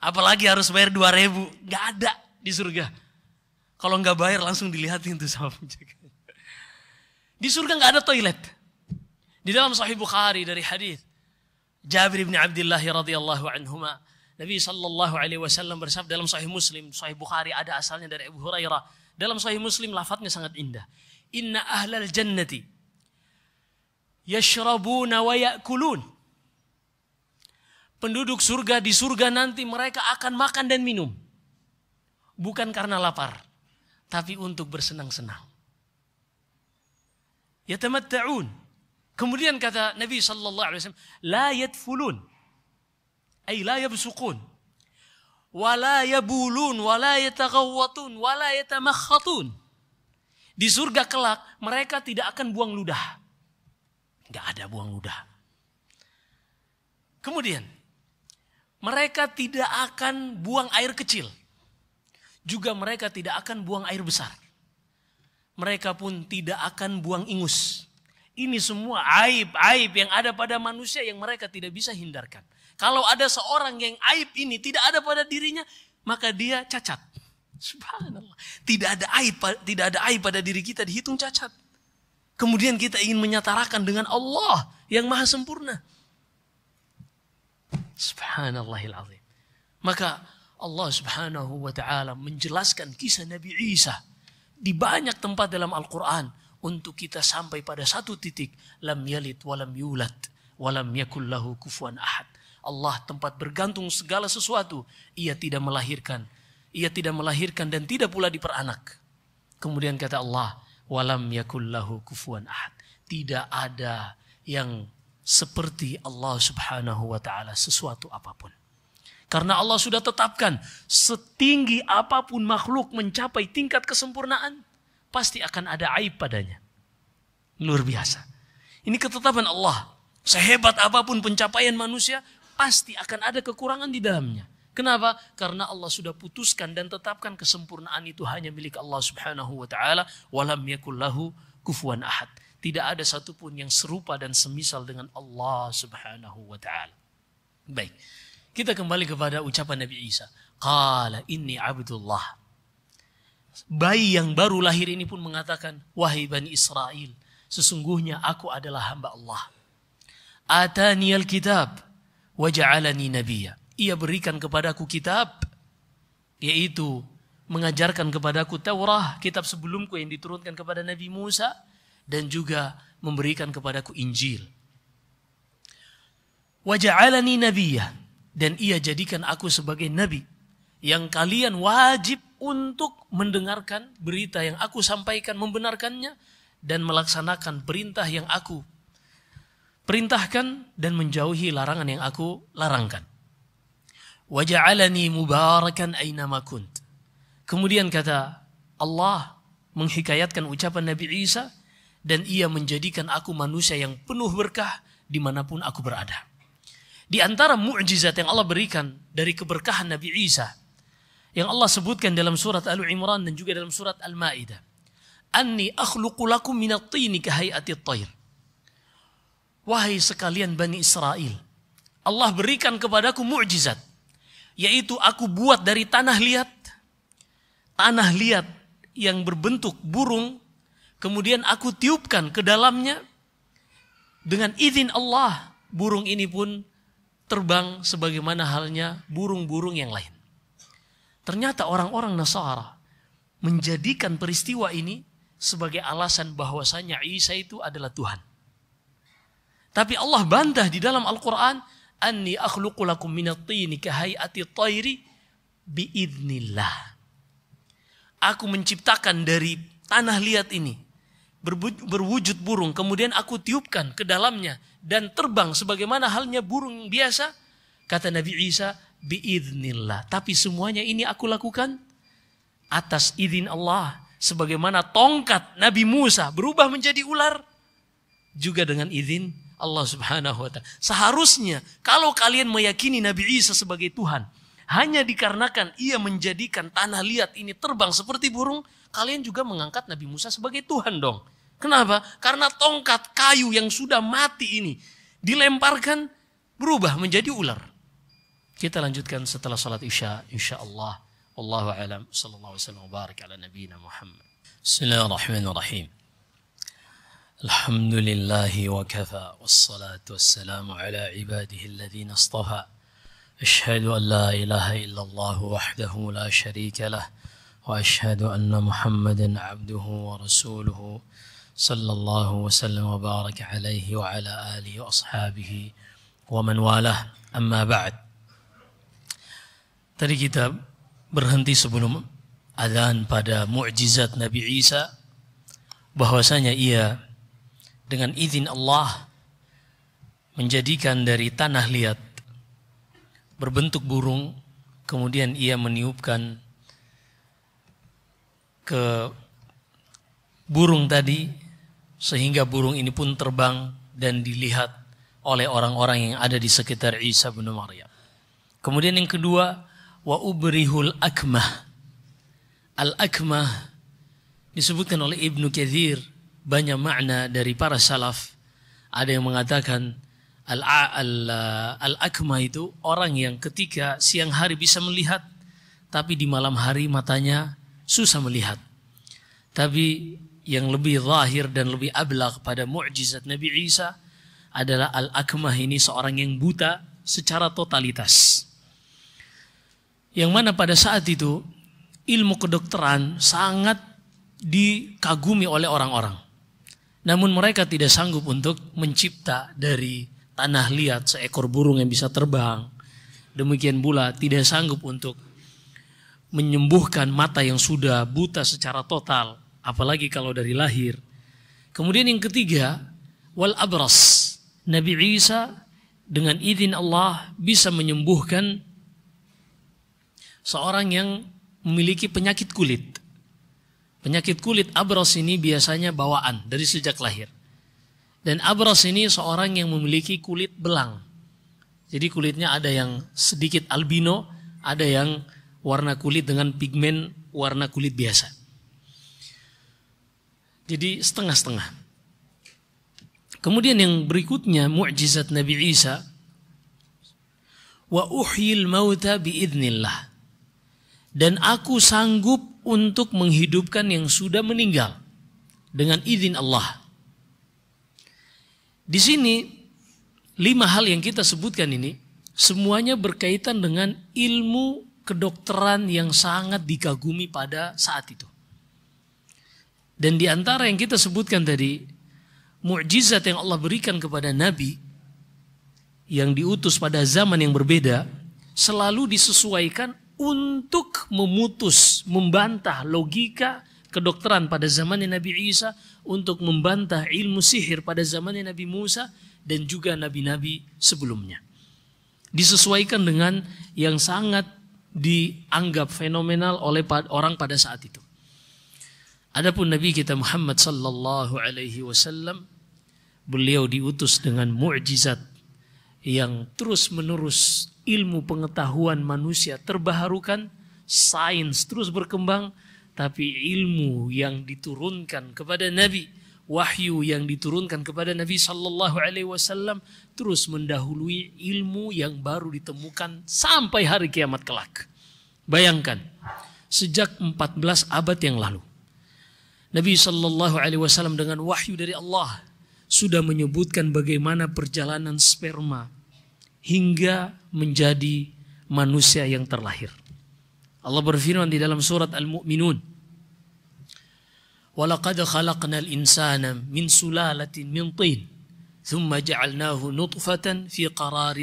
Apalagi harus bayar dua ribu, nggak ada di surga. Kalau nggak bayar langsung dilihatin tuh sama penjaga. Di surga nggak ada toilet. Di dalam Sahih Bukhari dari hadis Jabir bin Abdullah radhiyallahu anhu Nabi sallallahu alaihi wasallam bersabda dalam Sahih Muslim, Sahih Bukhari ada asalnya dari Abu Hurairah dalam Sahih Muslim lafadznya sangat indah. Inna ahlal jannati yashrabuna wa ya'kulun. Penduduk surga di surga nanti mereka akan makan dan minum. Bukan karena lapar, tapi untuk bersenang-senang. Yatamatta'un. Kemudian kata Nabi sallallahu alaihi wasallam, la yadfulun. Ay la yabsukun wala yabulun, wala yataghawwatun, wala yatamakhatun. Di surga kelak mereka tidak akan buang ludah. nggak ada buang ludah. Kemudian mereka tidak akan buang air kecil. Juga mereka tidak akan buang air besar. Mereka pun tidak akan buang ingus. Ini semua aib-aib yang ada pada manusia yang mereka tidak bisa hindarkan. Kalau ada seorang yang aib ini tidak ada pada dirinya, maka dia cacat. Subhanallah. Tidak ada aib tidak ada aib pada diri kita dihitung cacat. Kemudian kita ingin menyatarakan dengan Allah yang maha sempurna. Subhanallahil azim. Maka Allah Subhanahu wa taala menjelaskan kisah Nabi Isa di banyak tempat dalam Al-Qur'an untuk kita sampai pada satu titik lam yalid walam yulat walam yakullahu kufuan ahad. Allah tempat bergantung segala sesuatu. Ia tidak melahirkan. Ia tidak melahirkan dan tidak pula diperanak. Kemudian kata Allah, walam yakullahu kufuan ahad. Tidak ada yang seperti Allah subhanahu wa ta'ala sesuatu apapun. Karena Allah sudah tetapkan setinggi apapun makhluk mencapai tingkat kesempurnaan, pasti akan ada aib padanya. Luar biasa. Ini ketetapan Allah. Sehebat apapun pencapaian manusia, pasti akan ada kekurangan di dalamnya. Kenapa? Karena Allah sudah putuskan dan tetapkan kesempurnaan itu hanya milik Allah Subhanahu wa taala, walam yakul lahu kufuwan ahad. Tidak ada satupun yang serupa dan semisal dengan Allah Subhanahu wa taala. Baik. Kita kembali kepada ucapan Nabi Isa. Qala inni abdullah. Bayi yang baru lahir ini pun mengatakan, "Wahai Bani Israel, sesungguhnya aku adalah hamba Allah." Atani al-kitab waja'alani nabiya. Ia berikan kepadaku kitab yaitu mengajarkan kepadaku Taurah, kitab sebelumku yang diturunkan kepada Nabi Musa dan juga memberikan kepadaku Injil. Waja'alani nabiya. dan ia jadikan aku sebagai nabi yang kalian wajib untuk mendengarkan berita yang aku sampaikan membenarkannya dan melaksanakan perintah yang aku perintahkan dan menjauhi larangan yang aku larangkan. Waja'alani mubarakan aina kunt. Kemudian kata Allah menghikayatkan ucapan Nabi Isa dan ia menjadikan aku manusia yang penuh berkah dimanapun aku berada. Di antara mujizat yang Allah berikan dari keberkahan Nabi Isa yang Allah sebutkan dalam surat Al Imran dan juga dalam surat Al Maidah. Anni akhluqu lakum minat tini kahayati tayr. Wahai sekalian Bani Israel, Allah berikan kepadaku mukjizat, yaitu aku buat dari tanah liat, tanah liat yang berbentuk burung, kemudian aku tiupkan ke dalamnya, dengan izin Allah, burung ini pun terbang sebagaimana halnya burung-burung yang lain. Ternyata orang-orang Nasara menjadikan peristiwa ini sebagai alasan bahwasanya Isa itu adalah Tuhan. Tapi Allah bantah di dalam Al-Quran, Anni akhluqu lakum minatini kahayati tairi biiznillah. Aku menciptakan dari tanah liat ini, berwujud burung, kemudian aku tiupkan ke dalamnya, dan terbang sebagaimana halnya burung biasa, kata Nabi Isa, biiznillah. Tapi semuanya ini aku lakukan atas izin Allah. Sebagaimana tongkat Nabi Musa berubah menjadi ular. Juga dengan izin Allah Subhanahu wa taala. Seharusnya kalau kalian meyakini Nabi Isa sebagai Tuhan, hanya dikarenakan ia menjadikan tanah liat ini terbang seperti burung, kalian juga mengangkat Nabi Musa sebagai Tuhan dong. Kenapa? Karena tongkat kayu yang sudah mati ini dilemparkan berubah menjadi ular. Kita lanjutkan setelah salat isya, insya Allah. Wallahu a'lam. Sallallahu alaihi wasallam. Barik ala nabiyyina Muhammad. Bismillahirrahmanirrahim. الحمد لله وكفى والصلاة والسلام على عباده الذين اصطفى أشهد أن لا إله إلا الله وحده لا شريك له وأشهد أن محمدا عبده ورسوله صلى الله وسلم وبارك عليه وعلى آله وأصحابه ومن والاه أما بعد تري كتاب برهنتي sebelum أذان pada معجزات نبي عيسى bahwasanya ia dengan izin Allah menjadikan dari tanah liat berbentuk burung kemudian ia meniupkan ke burung tadi sehingga burung ini pun terbang dan dilihat oleh orang-orang yang ada di sekitar Isa bin Maryam. Kemudian yang kedua, wa ubrihul akmah. Al akmah disebutkan oleh Ibnu Katsir banyak makna dari para salaf. Ada yang mengatakan uh, al-akma itu orang yang ketika siang hari bisa melihat tapi di malam hari matanya susah melihat. Tapi yang lebih zahir dan lebih abla kepada mujizat Nabi Isa adalah al-akmah ini seorang yang buta secara totalitas. Yang mana pada saat itu ilmu kedokteran sangat dikagumi oleh orang-orang. Namun mereka tidak sanggup untuk mencipta dari tanah liat seekor burung yang bisa terbang. Demikian pula tidak sanggup untuk menyembuhkan mata yang sudah buta secara total, apalagi kalau dari lahir. Kemudian yang ketiga, wal abras. Nabi Isa dengan izin Allah bisa menyembuhkan seorang yang memiliki penyakit kulit. Penyakit kulit abros ini biasanya bawaan dari sejak lahir. Dan abros ini seorang yang memiliki kulit belang. Jadi kulitnya ada yang sedikit albino, ada yang warna kulit dengan pigmen warna kulit biasa. Jadi setengah-setengah. Kemudian yang berikutnya mukjizat Nabi Isa wa uhyil mauta biidnillah. Dan aku sanggup untuk menghidupkan yang sudah meninggal dengan izin Allah. Di sini lima hal yang kita sebutkan ini semuanya berkaitan dengan ilmu kedokteran yang sangat dikagumi pada saat itu. Dan di antara yang kita sebutkan tadi, mukjizat yang Allah berikan kepada nabi yang diutus pada zaman yang berbeda selalu disesuaikan untuk memutus, membantah logika kedokteran pada zaman Nabi Isa, untuk membantah ilmu sihir pada zaman Nabi Musa dan juga nabi-nabi sebelumnya. Disesuaikan dengan yang sangat dianggap fenomenal oleh orang pada saat itu. Adapun Nabi kita Muhammad sallallahu alaihi wasallam beliau diutus dengan mukjizat yang terus-menerus ilmu pengetahuan manusia terbaharukan, sains terus berkembang, tapi ilmu yang diturunkan kepada Nabi, wahyu yang diturunkan kepada Nabi Shallallahu Alaihi Wasallam terus mendahului ilmu yang baru ditemukan sampai hari kiamat kelak. Bayangkan, sejak 14 abad yang lalu, Nabi Shallallahu Alaihi Wasallam dengan wahyu dari Allah sudah menyebutkan bagaimana perjalanan sperma hingga menjadi manusia yang terlahir. Allah berfirman di dalam surat Al-Mu'minun, وَلَقَدْ خَلَقْنَا الْإِنسَانَ مِنْ سُلَالَةٍ مِنْ طِينٍ ثُمَّ جَعَلْنَاهُ نُطْفَةً فِي قَرَارٍ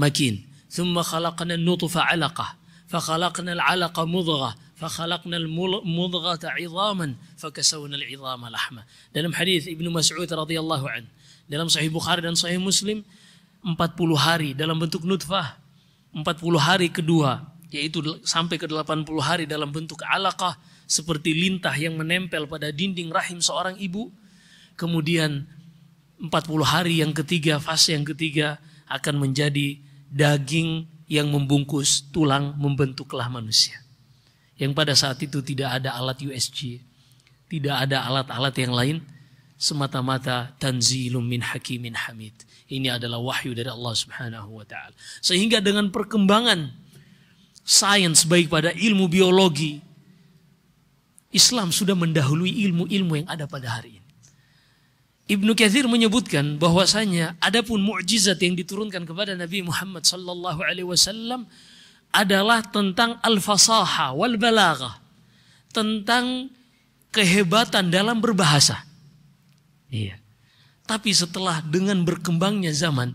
مَكِينٍ ثُمَّ خَلَقْنَا النُّطْفَةَ عَلَقَةً فَخَلَقْنَا العلقة مُضْغَةً فخلقنا المضغة عظاما فكسونا العظام لحما dalam hadis Ibnu Mas'ud radhiyallahu an dalam sahih Bukhari dan sahih Muslim 40 hari dalam bentuk nutfah 40 hari kedua yaitu sampai ke 80 hari dalam bentuk alaqah seperti lintah yang menempel pada dinding rahim seorang ibu kemudian 40 hari yang ketiga fase yang ketiga akan menjadi daging yang membungkus tulang membentuklah manusia yang pada saat itu tidak ada alat USG tidak ada alat-alat yang lain semata-mata tanzilum min hakimin hamid ini adalah wahyu dari Allah Subhanahu wa taala. Sehingga dengan perkembangan sains baik pada ilmu biologi, Islam sudah mendahului ilmu-ilmu yang ada pada hari ini. Ibnu Katsir menyebutkan bahwasanya adapun mukjizat yang diturunkan kepada Nabi Muhammad sallallahu alaihi wasallam adalah tentang al-fasaha wal balaghah, tentang kehebatan dalam berbahasa. Iya. Tapi setelah dengan berkembangnya zaman,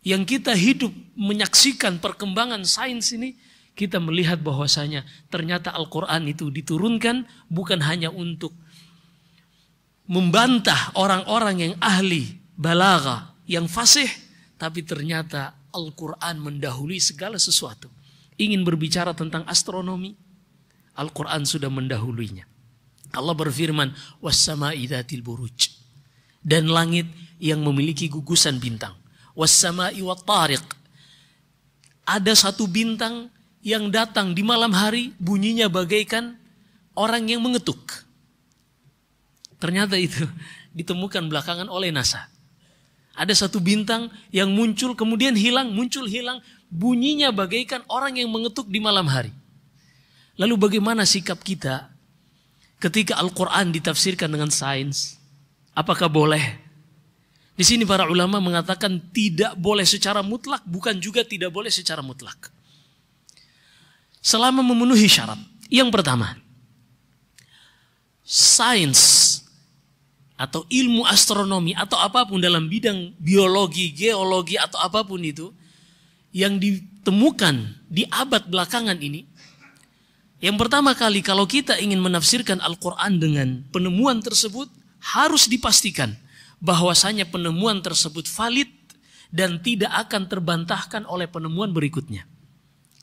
yang kita hidup menyaksikan perkembangan sains ini, kita melihat bahwasanya ternyata Al-Quran itu diturunkan bukan hanya untuk membantah orang-orang yang ahli balaga, yang fasih, tapi ternyata Al-Quran mendahului segala sesuatu. Ingin berbicara tentang astronomi, Al-Quran sudah mendahulunya. Allah berfirman, "Wassama'i buruj." dan langit yang memiliki gugusan bintang. Wassama'i wa tariq. Ada satu bintang yang datang di malam hari bunyinya bagaikan orang yang mengetuk. Ternyata itu ditemukan belakangan oleh NASA. Ada satu bintang yang muncul kemudian hilang, muncul hilang, bunyinya bagaikan orang yang mengetuk di malam hari. Lalu bagaimana sikap kita ketika Al-Quran ditafsirkan dengan sains? Apakah boleh? Di sini para ulama mengatakan tidak boleh secara mutlak, bukan juga tidak boleh secara mutlak. Selama memenuhi syarat. Yang pertama, sains atau ilmu astronomi atau apapun dalam bidang biologi, geologi atau apapun itu yang ditemukan di abad belakangan ini yang pertama kali kalau kita ingin menafsirkan Al-Qur'an dengan penemuan tersebut harus dipastikan bahwasanya penemuan tersebut valid dan tidak akan terbantahkan oleh penemuan berikutnya.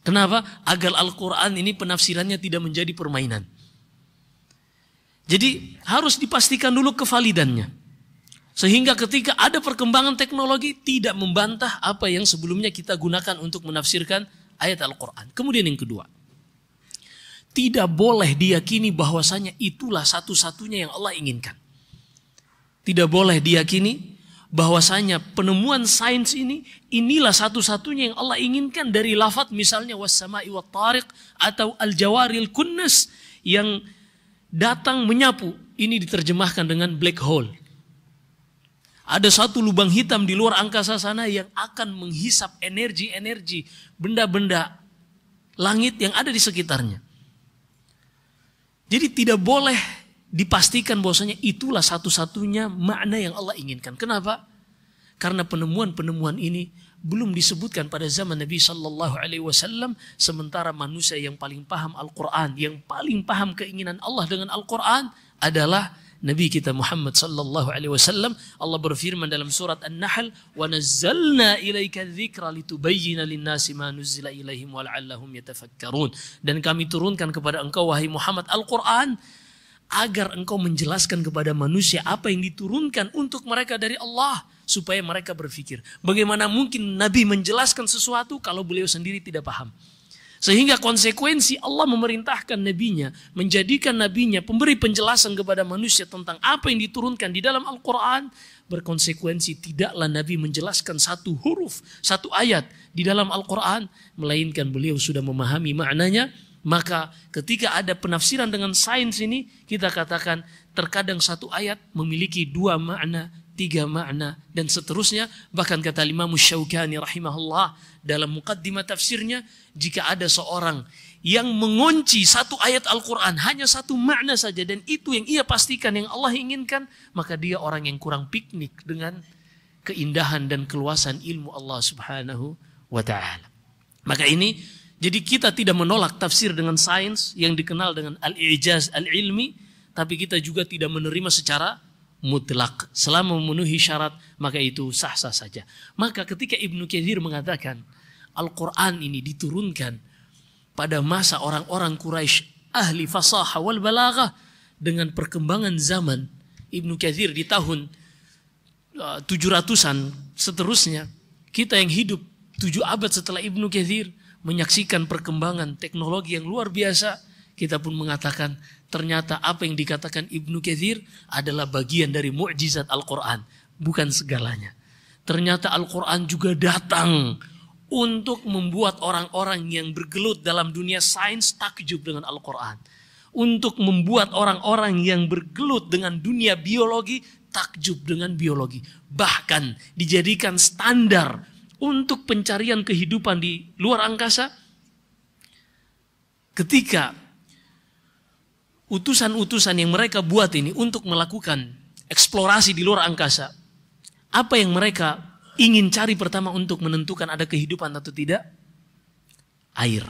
Kenapa? Agar Al-Quran ini penafsirannya tidak menjadi permainan. Jadi harus dipastikan dulu kevalidannya. Sehingga ketika ada perkembangan teknologi tidak membantah apa yang sebelumnya kita gunakan untuk menafsirkan ayat Al-Quran. Kemudian yang kedua. Tidak boleh diyakini bahwasanya itulah satu-satunya yang Allah inginkan. Tidak boleh diyakini bahwasanya penemuan sains ini inilah satu-satunya yang Allah inginkan dari lafat misalnya wassama'i wat tariq atau al-jawaril kunnas yang datang menyapu ini diterjemahkan dengan black hole. Ada satu lubang hitam di luar angkasa sana yang akan menghisap energi-energi benda-benda langit yang ada di sekitarnya. Jadi tidak boleh dipastikan bahwasanya itulah satu-satunya makna yang Allah inginkan. Kenapa? Karena penemuan-penemuan ini belum disebutkan pada zaman Nabi Shallallahu Alaihi Wasallam, sementara manusia yang paling paham Al-Quran, yang paling paham keinginan Allah dengan Al-Quran adalah Nabi kita Muhammad Shallallahu alaihi wasallam Allah berfirman dalam surat An-Nahl ilaika dzikra lin-nasi ma ilaihim yatafakkarun dan kami turunkan kepada engkau wahai Muhammad Al-Qur'an agar engkau menjelaskan kepada manusia apa yang diturunkan untuk mereka dari Allah supaya mereka berpikir bagaimana mungkin nabi menjelaskan sesuatu kalau beliau sendiri tidak paham sehingga konsekuensi Allah memerintahkan nabinya menjadikan nabinya pemberi penjelasan kepada manusia tentang apa yang diturunkan di dalam Al-Qur'an berkonsekuensi tidaklah nabi menjelaskan satu huruf, satu ayat di dalam Al-Qur'an melainkan beliau sudah memahami maknanya maka ketika ada penafsiran dengan sains ini, kita katakan terkadang satu ayat memiliki dua makna, tiga makna, dan seterusnya. Bahkan kata Imam Syaukani rahimahullah dalam mukaddimah tafsirnya, jika ada seorang yang mengunci satu ayat Al-Quran, hanya satu makna saja, dan itu yang ia pastikan, yang Allah inginkan, maka dia orang yang kurang piknik dengan keindahan dan keluasan ilmu Allah subhanahu wa ta'ala. Maka ini jadi kita tidak menolak tafsir dengan sains yang dikenal dengan al-ijaz al-ilmi, tapi kita juga tidak menerima secara mutlak. Selama memenuhi syarat, maka itu sah-sah saja. Maka ketika Ibnu Kathir mengatakan, Al-Quran ini diturunkan pada masa orang-orang Quraisy ahli fasaha wal balaghah dengan perkembangan zaman Ibnu Kathir di tahun 700-an uh, seterusnya kita yang hidup 7 abad setelah Ibnu Kathir menyaksikan perkembangan teknologi yang luar biasa, kita pun mengatakan ternyata apa yang dikatakan Ibnu Katsir adalah bagian dari mukjizat Al-Qur'an, bukan segalanya. Ternyata Al-Qur'an juga datang untuk membuat orang-orang yang bergelut dalam dunia sains takjub dengan Al-Qur'an. Untuk membuat orang-orang yang bergelut dengan dunia biologi takjub dengan biologi. Bahkan dijadikan standar untuk pencarian kehidupan di luar angkasa ketika utusan-utusan yang mereka buat ini untuk melakukan eksplorasi di luar angkasa apa yang mereka ingin cari pertama untuk menentukan ada kehidupan atau tidak air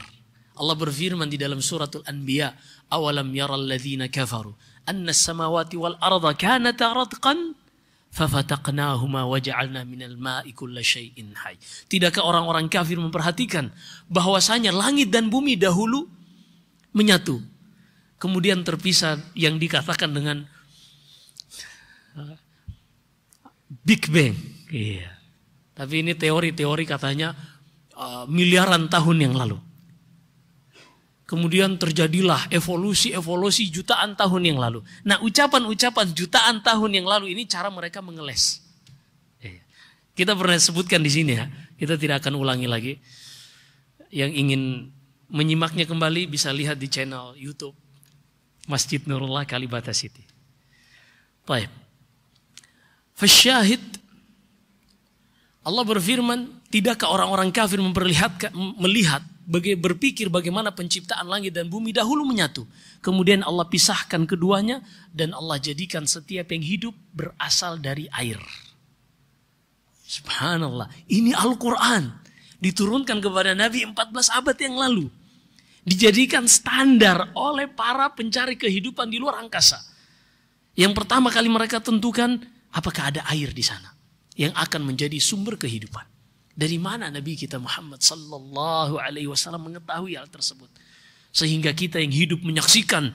Allah berfirman di dalam suratul Anbiya awalam yaral ladzina kafaru anna samawati wal arda kanata ratqan Fafataqnahuma waja'alna minal ma'i kulla syai'in hay. Tidakkah orang-orang kafir memperhatikan bahwasanya langit dan bumi dahulu menyatu. Kemudian terpisah yang dikatakan dengan uh, Big Bang. Iya. Tapi ini teori-teori katanya uh, miliaran tahun yang lalu. Kemudian terjadilah evolusi-evolusi jutaan tahun yang lalu. Nah ucapan-ucapan jutaan tahun yang lalu ini cara mereka mengeles. Iya, iya. Kita pernah sebutkan di sini ya, kita tidak akan ulangi lagi. Yang ingin menyimaknya kembali bisa lihat di channel YouTube Masjid Nurullah Kalibata City. Baik. Fasyahid Allah berfirman, tidakkah orang-orang kafir memperlihatkan melihat berpikir bagaimana penciptaan langit dan bumi dahulu menyatu. Kemudian Allah pisahkan keduanya dan Allah jadikan setiap yang hidup berasal dari air. Subhanallah. Ini Al-Quran. Diturunkan kepada Nabi 14 abad yang lalu. Dijadikan standar oleh para pencari kehidupan di luar angkasa. Yang pertama kali mereka tentukan apakah ada air di sana. Yang akan menjadi sumber kehidupan. Dari mana Nabi kita Muhammad sallallahu alaihi wasallam mengetahui hal tersebut? Sehingga kita yang hidup menyaksikan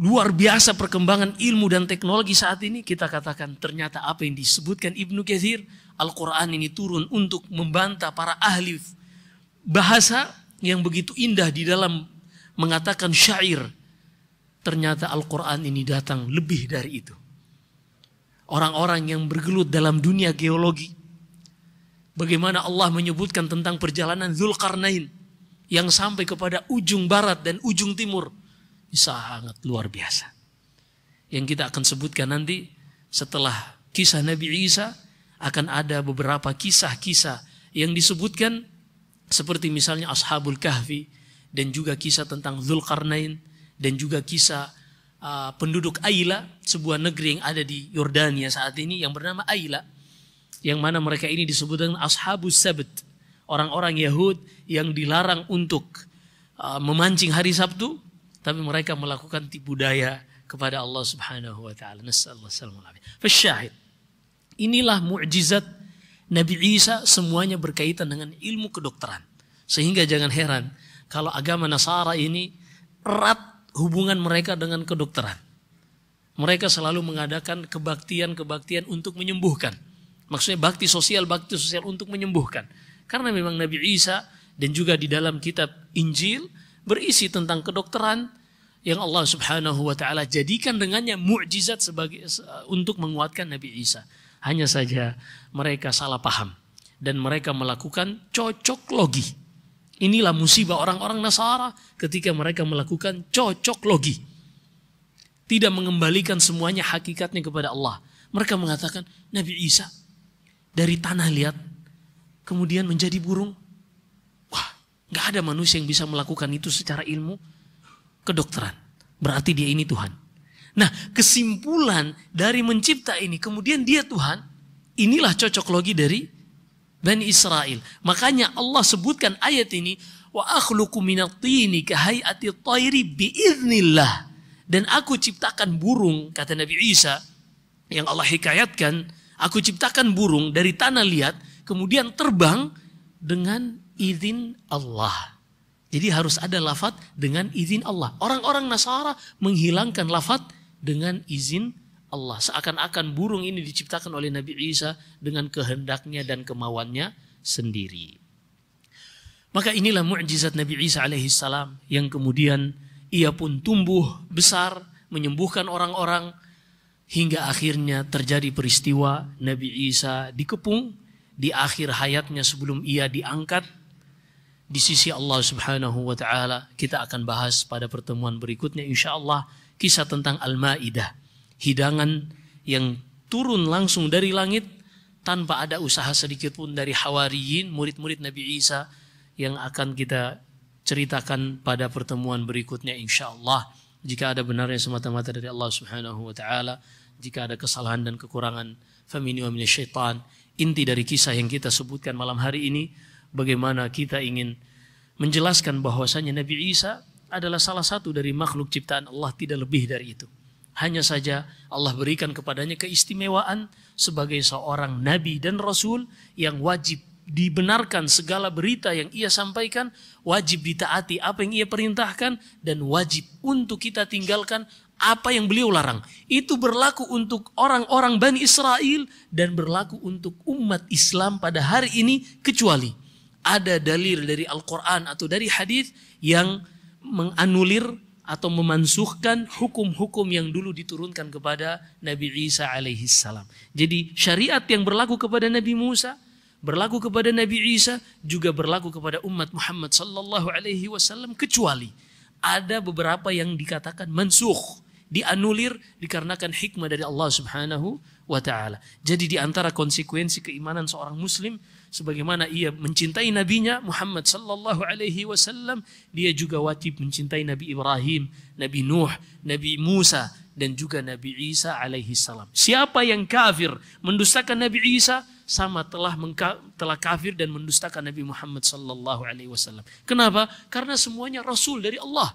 luar biasa perkembangan ilmu dan teknologi saat ini kita katakan ternyata apa yang disebutkan Ibnu Katsir Al-Qur'an ini turun untuk membantah para ahli bahasa yang begitu indah di dalam mengatakan syair ternyata Al-Qur'an ini datang lebih dari itu orang-orang yang bergelut dalam dunia geologi Bagaimana Allah menyebutkan tentang perjalanan Zulkarnain yang sampai kepada ujung barat dan ujung timur. Sangat luar biasa. Yang kita akan sebutkan nanti setelah kisah Nabi Isa akan ada beberapa kisah-kisah yang disebutkan seperti misalnya Ashabul Kahfi dan juga kisah tentang Zulkarnain dan juga kisah uh, penduduk Aila, sebuah negeri yang ada di Yordania saat ini yang bernama Aila yang mana mereka ini disebut dengan ashabus sabat orang-orang Yahud yang dilarang untuk uh, memancing hari Sabtu, tapi mereka melakukan tipu daya kepada Allah Subhanahu wa taala. Nasallahu alaihi Inilah mukjizat Nabi Isa semuanya berkaitan dengan ilmu kedokteran. Sehingga jangan heran kalau agama Nasara ini erat hubungan mereka dengan kedokteran. Mereka selalu mengadakan kebaktian-kebaktian untuk menyembuhkan. Maksudnya bakti sosial, bakti sosial untuk menyembuhkan. Karena memang Nabi Isa dan juga di dalam kitab Injil berisi tentang kedokteran yang Allah Subhanahu wa taala jadikan dengannya mujizat sebagai untuk menguatkan Nabi Isa. Hanya saja mereka salah paham dan mereka melakukan cocok logi. Inilah musibah orang-orang Nasara ketika mereka melakukan cocok logi. Tidak mengembalikan semuanya hakikatnya kepada Allah. Mereka mengatakan Nabi Isa dari tanah liat kemudian menjadi burung. Wah, nggak ada manusia yang bisa melakukan itu secara ilmu kedokteran. Berarti dia ini Tuhan. Nah, kesimpulan dari mencipta ini kemudian dia Tuhan, inilah cocok logi dari Bani Israel. Makanya Allah sebutkan ayat ini, wa akhluku minatini tini kahayati thairi biiznillah. Dan aku ciptakan burung kata Nabi Isa yang Allah hikayatkan Aku ciptakan burung dari tanah liat, kemudian terbang dengan izin Allah. Jadi harus ada lafat dengan izin Allah. Orang-orang Nasara menghilangkan lafat dengan izin Allah. Seakan-akan burung ini diciptakan oleh Nabi Isa dengan kehendaknya dan kemauannya sendiri. Maka inilah mukjizat Nabi Isa alaihissalam yang kemudian ia pun tumbuh besar, menyembuhkan orang-orang, hingga akhirnya terjadi peristiwa Nabi Isa dikepung di akhir hayatnya sebelum ia diangkat di sisi Allah Subhanahu wa taala kita akan bahas pada pertemuan berikutnya insyaallah kisah tentang Al-Maidah hidangan yang turun langsung dari langit tanpa ada usaha sedikit pun dari hawariyin murid-murid Nabi Isa yang akan kita ceritakan pada pertemuan berikutnya insyaallah jika ada benarnya semata-mata dari Allah Subhanahu wa taala jika ada kesalahan dan kekurangan famini wa syaitan inti dari kisah yang kita sebutkan malam hari ini bagaimana kita ingin menjelaskan bahwasanya Nabi Isa adalah salah satu dari makhluk ciptaan Allah tidak lebih dari itu hanya saja Allah berikan kepadanya keistimewaan sebagai seorang nabi dan rasul yang wajib dibenarkan segala berita yang ia sampaikan, wajib ditaati apa yang ia perintahkan, dan wajib untuk kita tinggalkan apa yang beliau larang. Itu berlaku untuk orang-orang Bani Israel dan berlaku untuk umat Islam pada hari ini kecuali ada dalil dari Al-Quran atau dari hadis yang menganulir atau memansuhkan hukum-hukum yang dulu diturunkan kepada Nabi Isa alaihi salam. Jadi syariat yang berlaku kepada Nabi Musa, berlaku kepada Nabi Isa juga berlaku kepada umat Muhammad sallallahu alaihi wasallam kecuali ada beberapa yang dikatakan mansuh dianulir dikarenakan hikmah dari Allah Subhanahu wa taala. Jadi di antara konsekuensi keimanan seorang muslim sebagaimana ia mencintai nabinya Muhammad sallallahu alaihi wasallam, dia juga wajib mencintai Nabi Ibrahim, Nabi Nuh, Nabi Musa dan juga Nabi Isa alaihi salam. Siapa yang kafir mendustakan Nabi Isa sama telah telah kafir dan mendustakan Nabi Muhammad sallallahu alaihi wasallam. Kenapa? Karena semuanya rasul dari Allah.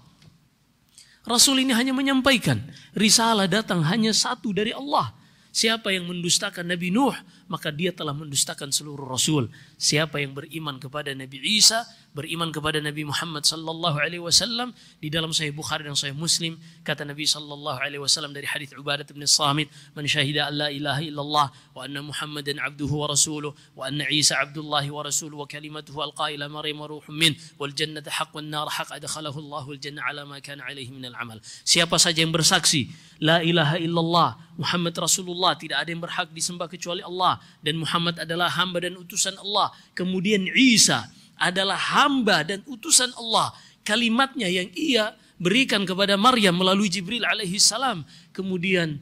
Rasul ini hanya menyampaikan. Risalah datang hanya satu dari Allah. Siapa yang mendustakan Nabi Nuh, maka dia telah mendustakan seluruh Rasul. Siapa yang beriman kepada Nabi Isa, beriman kepada Nabi Muhammad sallallahu alaihi wasallam di dalam Sahih Bukhari dan Sahih Muslim kata Nabi sallallahu alaihi wasallam dari hadis Ubadah bin Samit man syahida alla ilaha illallah wa anna Muhammadan abduhu wa rasuluhu wa anna Isa abdullah wa rasuluhu wa kalimatuhu alqa ila Maryam ruhum min wal jannatu haqq wan nar haqq adkhalahu Allahu al janna ala ma kana alaihi min al amal siapa saja yang bersaksi la ilaha illallah Muhammad Rasulullah tidak ada yang berhak disembah kecuali Allah dan Muhammad adalah hamba dan utusan Allah kemudian Isa adalah hamba dan utusan Allah. Kalimatnya yang ia berikan kepada Maryam melalui Jibril alaihi salam. Kemudian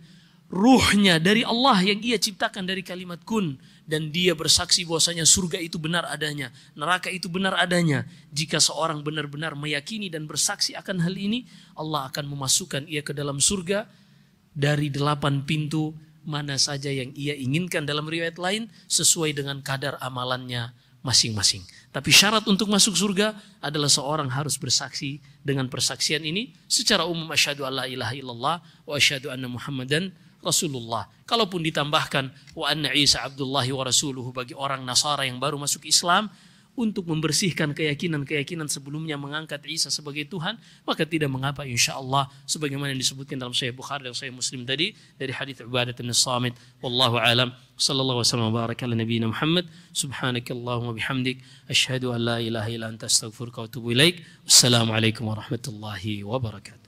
ruhnya dari Allah yang ia ciptakan dari kalimat kun. Dan dia bersaksi bahwasanya surga itu benar adanya. Neraka itu benar adanya. Jika seorang benar-benar meyakini dan bersaksi akan hal ini, Allah akan memasukkan ia ke dalam surga dari delapan pintu mana saja yang ia inginkan dalam riwayat lain sesuai dengan kadar amalannya masing-masing. Tapi syarat untuk masuk surga adalah seorang harus bersaksi dengan persaksian ini secara umum asyhadu alla ilaha illallah wa asyhadu anna Muhammadan Rasulullah. Kalaupun ditambahkan wa anna Isa abdullahi wa rasuluhu bagi orang Nasara yang baru masuk Islam, untuk membersihkan keyakinan-keyakinan sebelumnya mengangkat Isa sebagai Tuhan, maka tidak mengapa insya Allah sebagaimana yang disebutkan dalam Sahih Bukhari dan Sahih Muslim tadi dari hadis Ubadah bin Samit wallahu alam sallallahu wasallam Nabi baraka ala nabiyina Muhammad subhanakallahumma bihamdik asyhadu an la ilaha illa anta astaghfiruka wa atubu ilaik wassalamu warahmatullahi wabarakatuh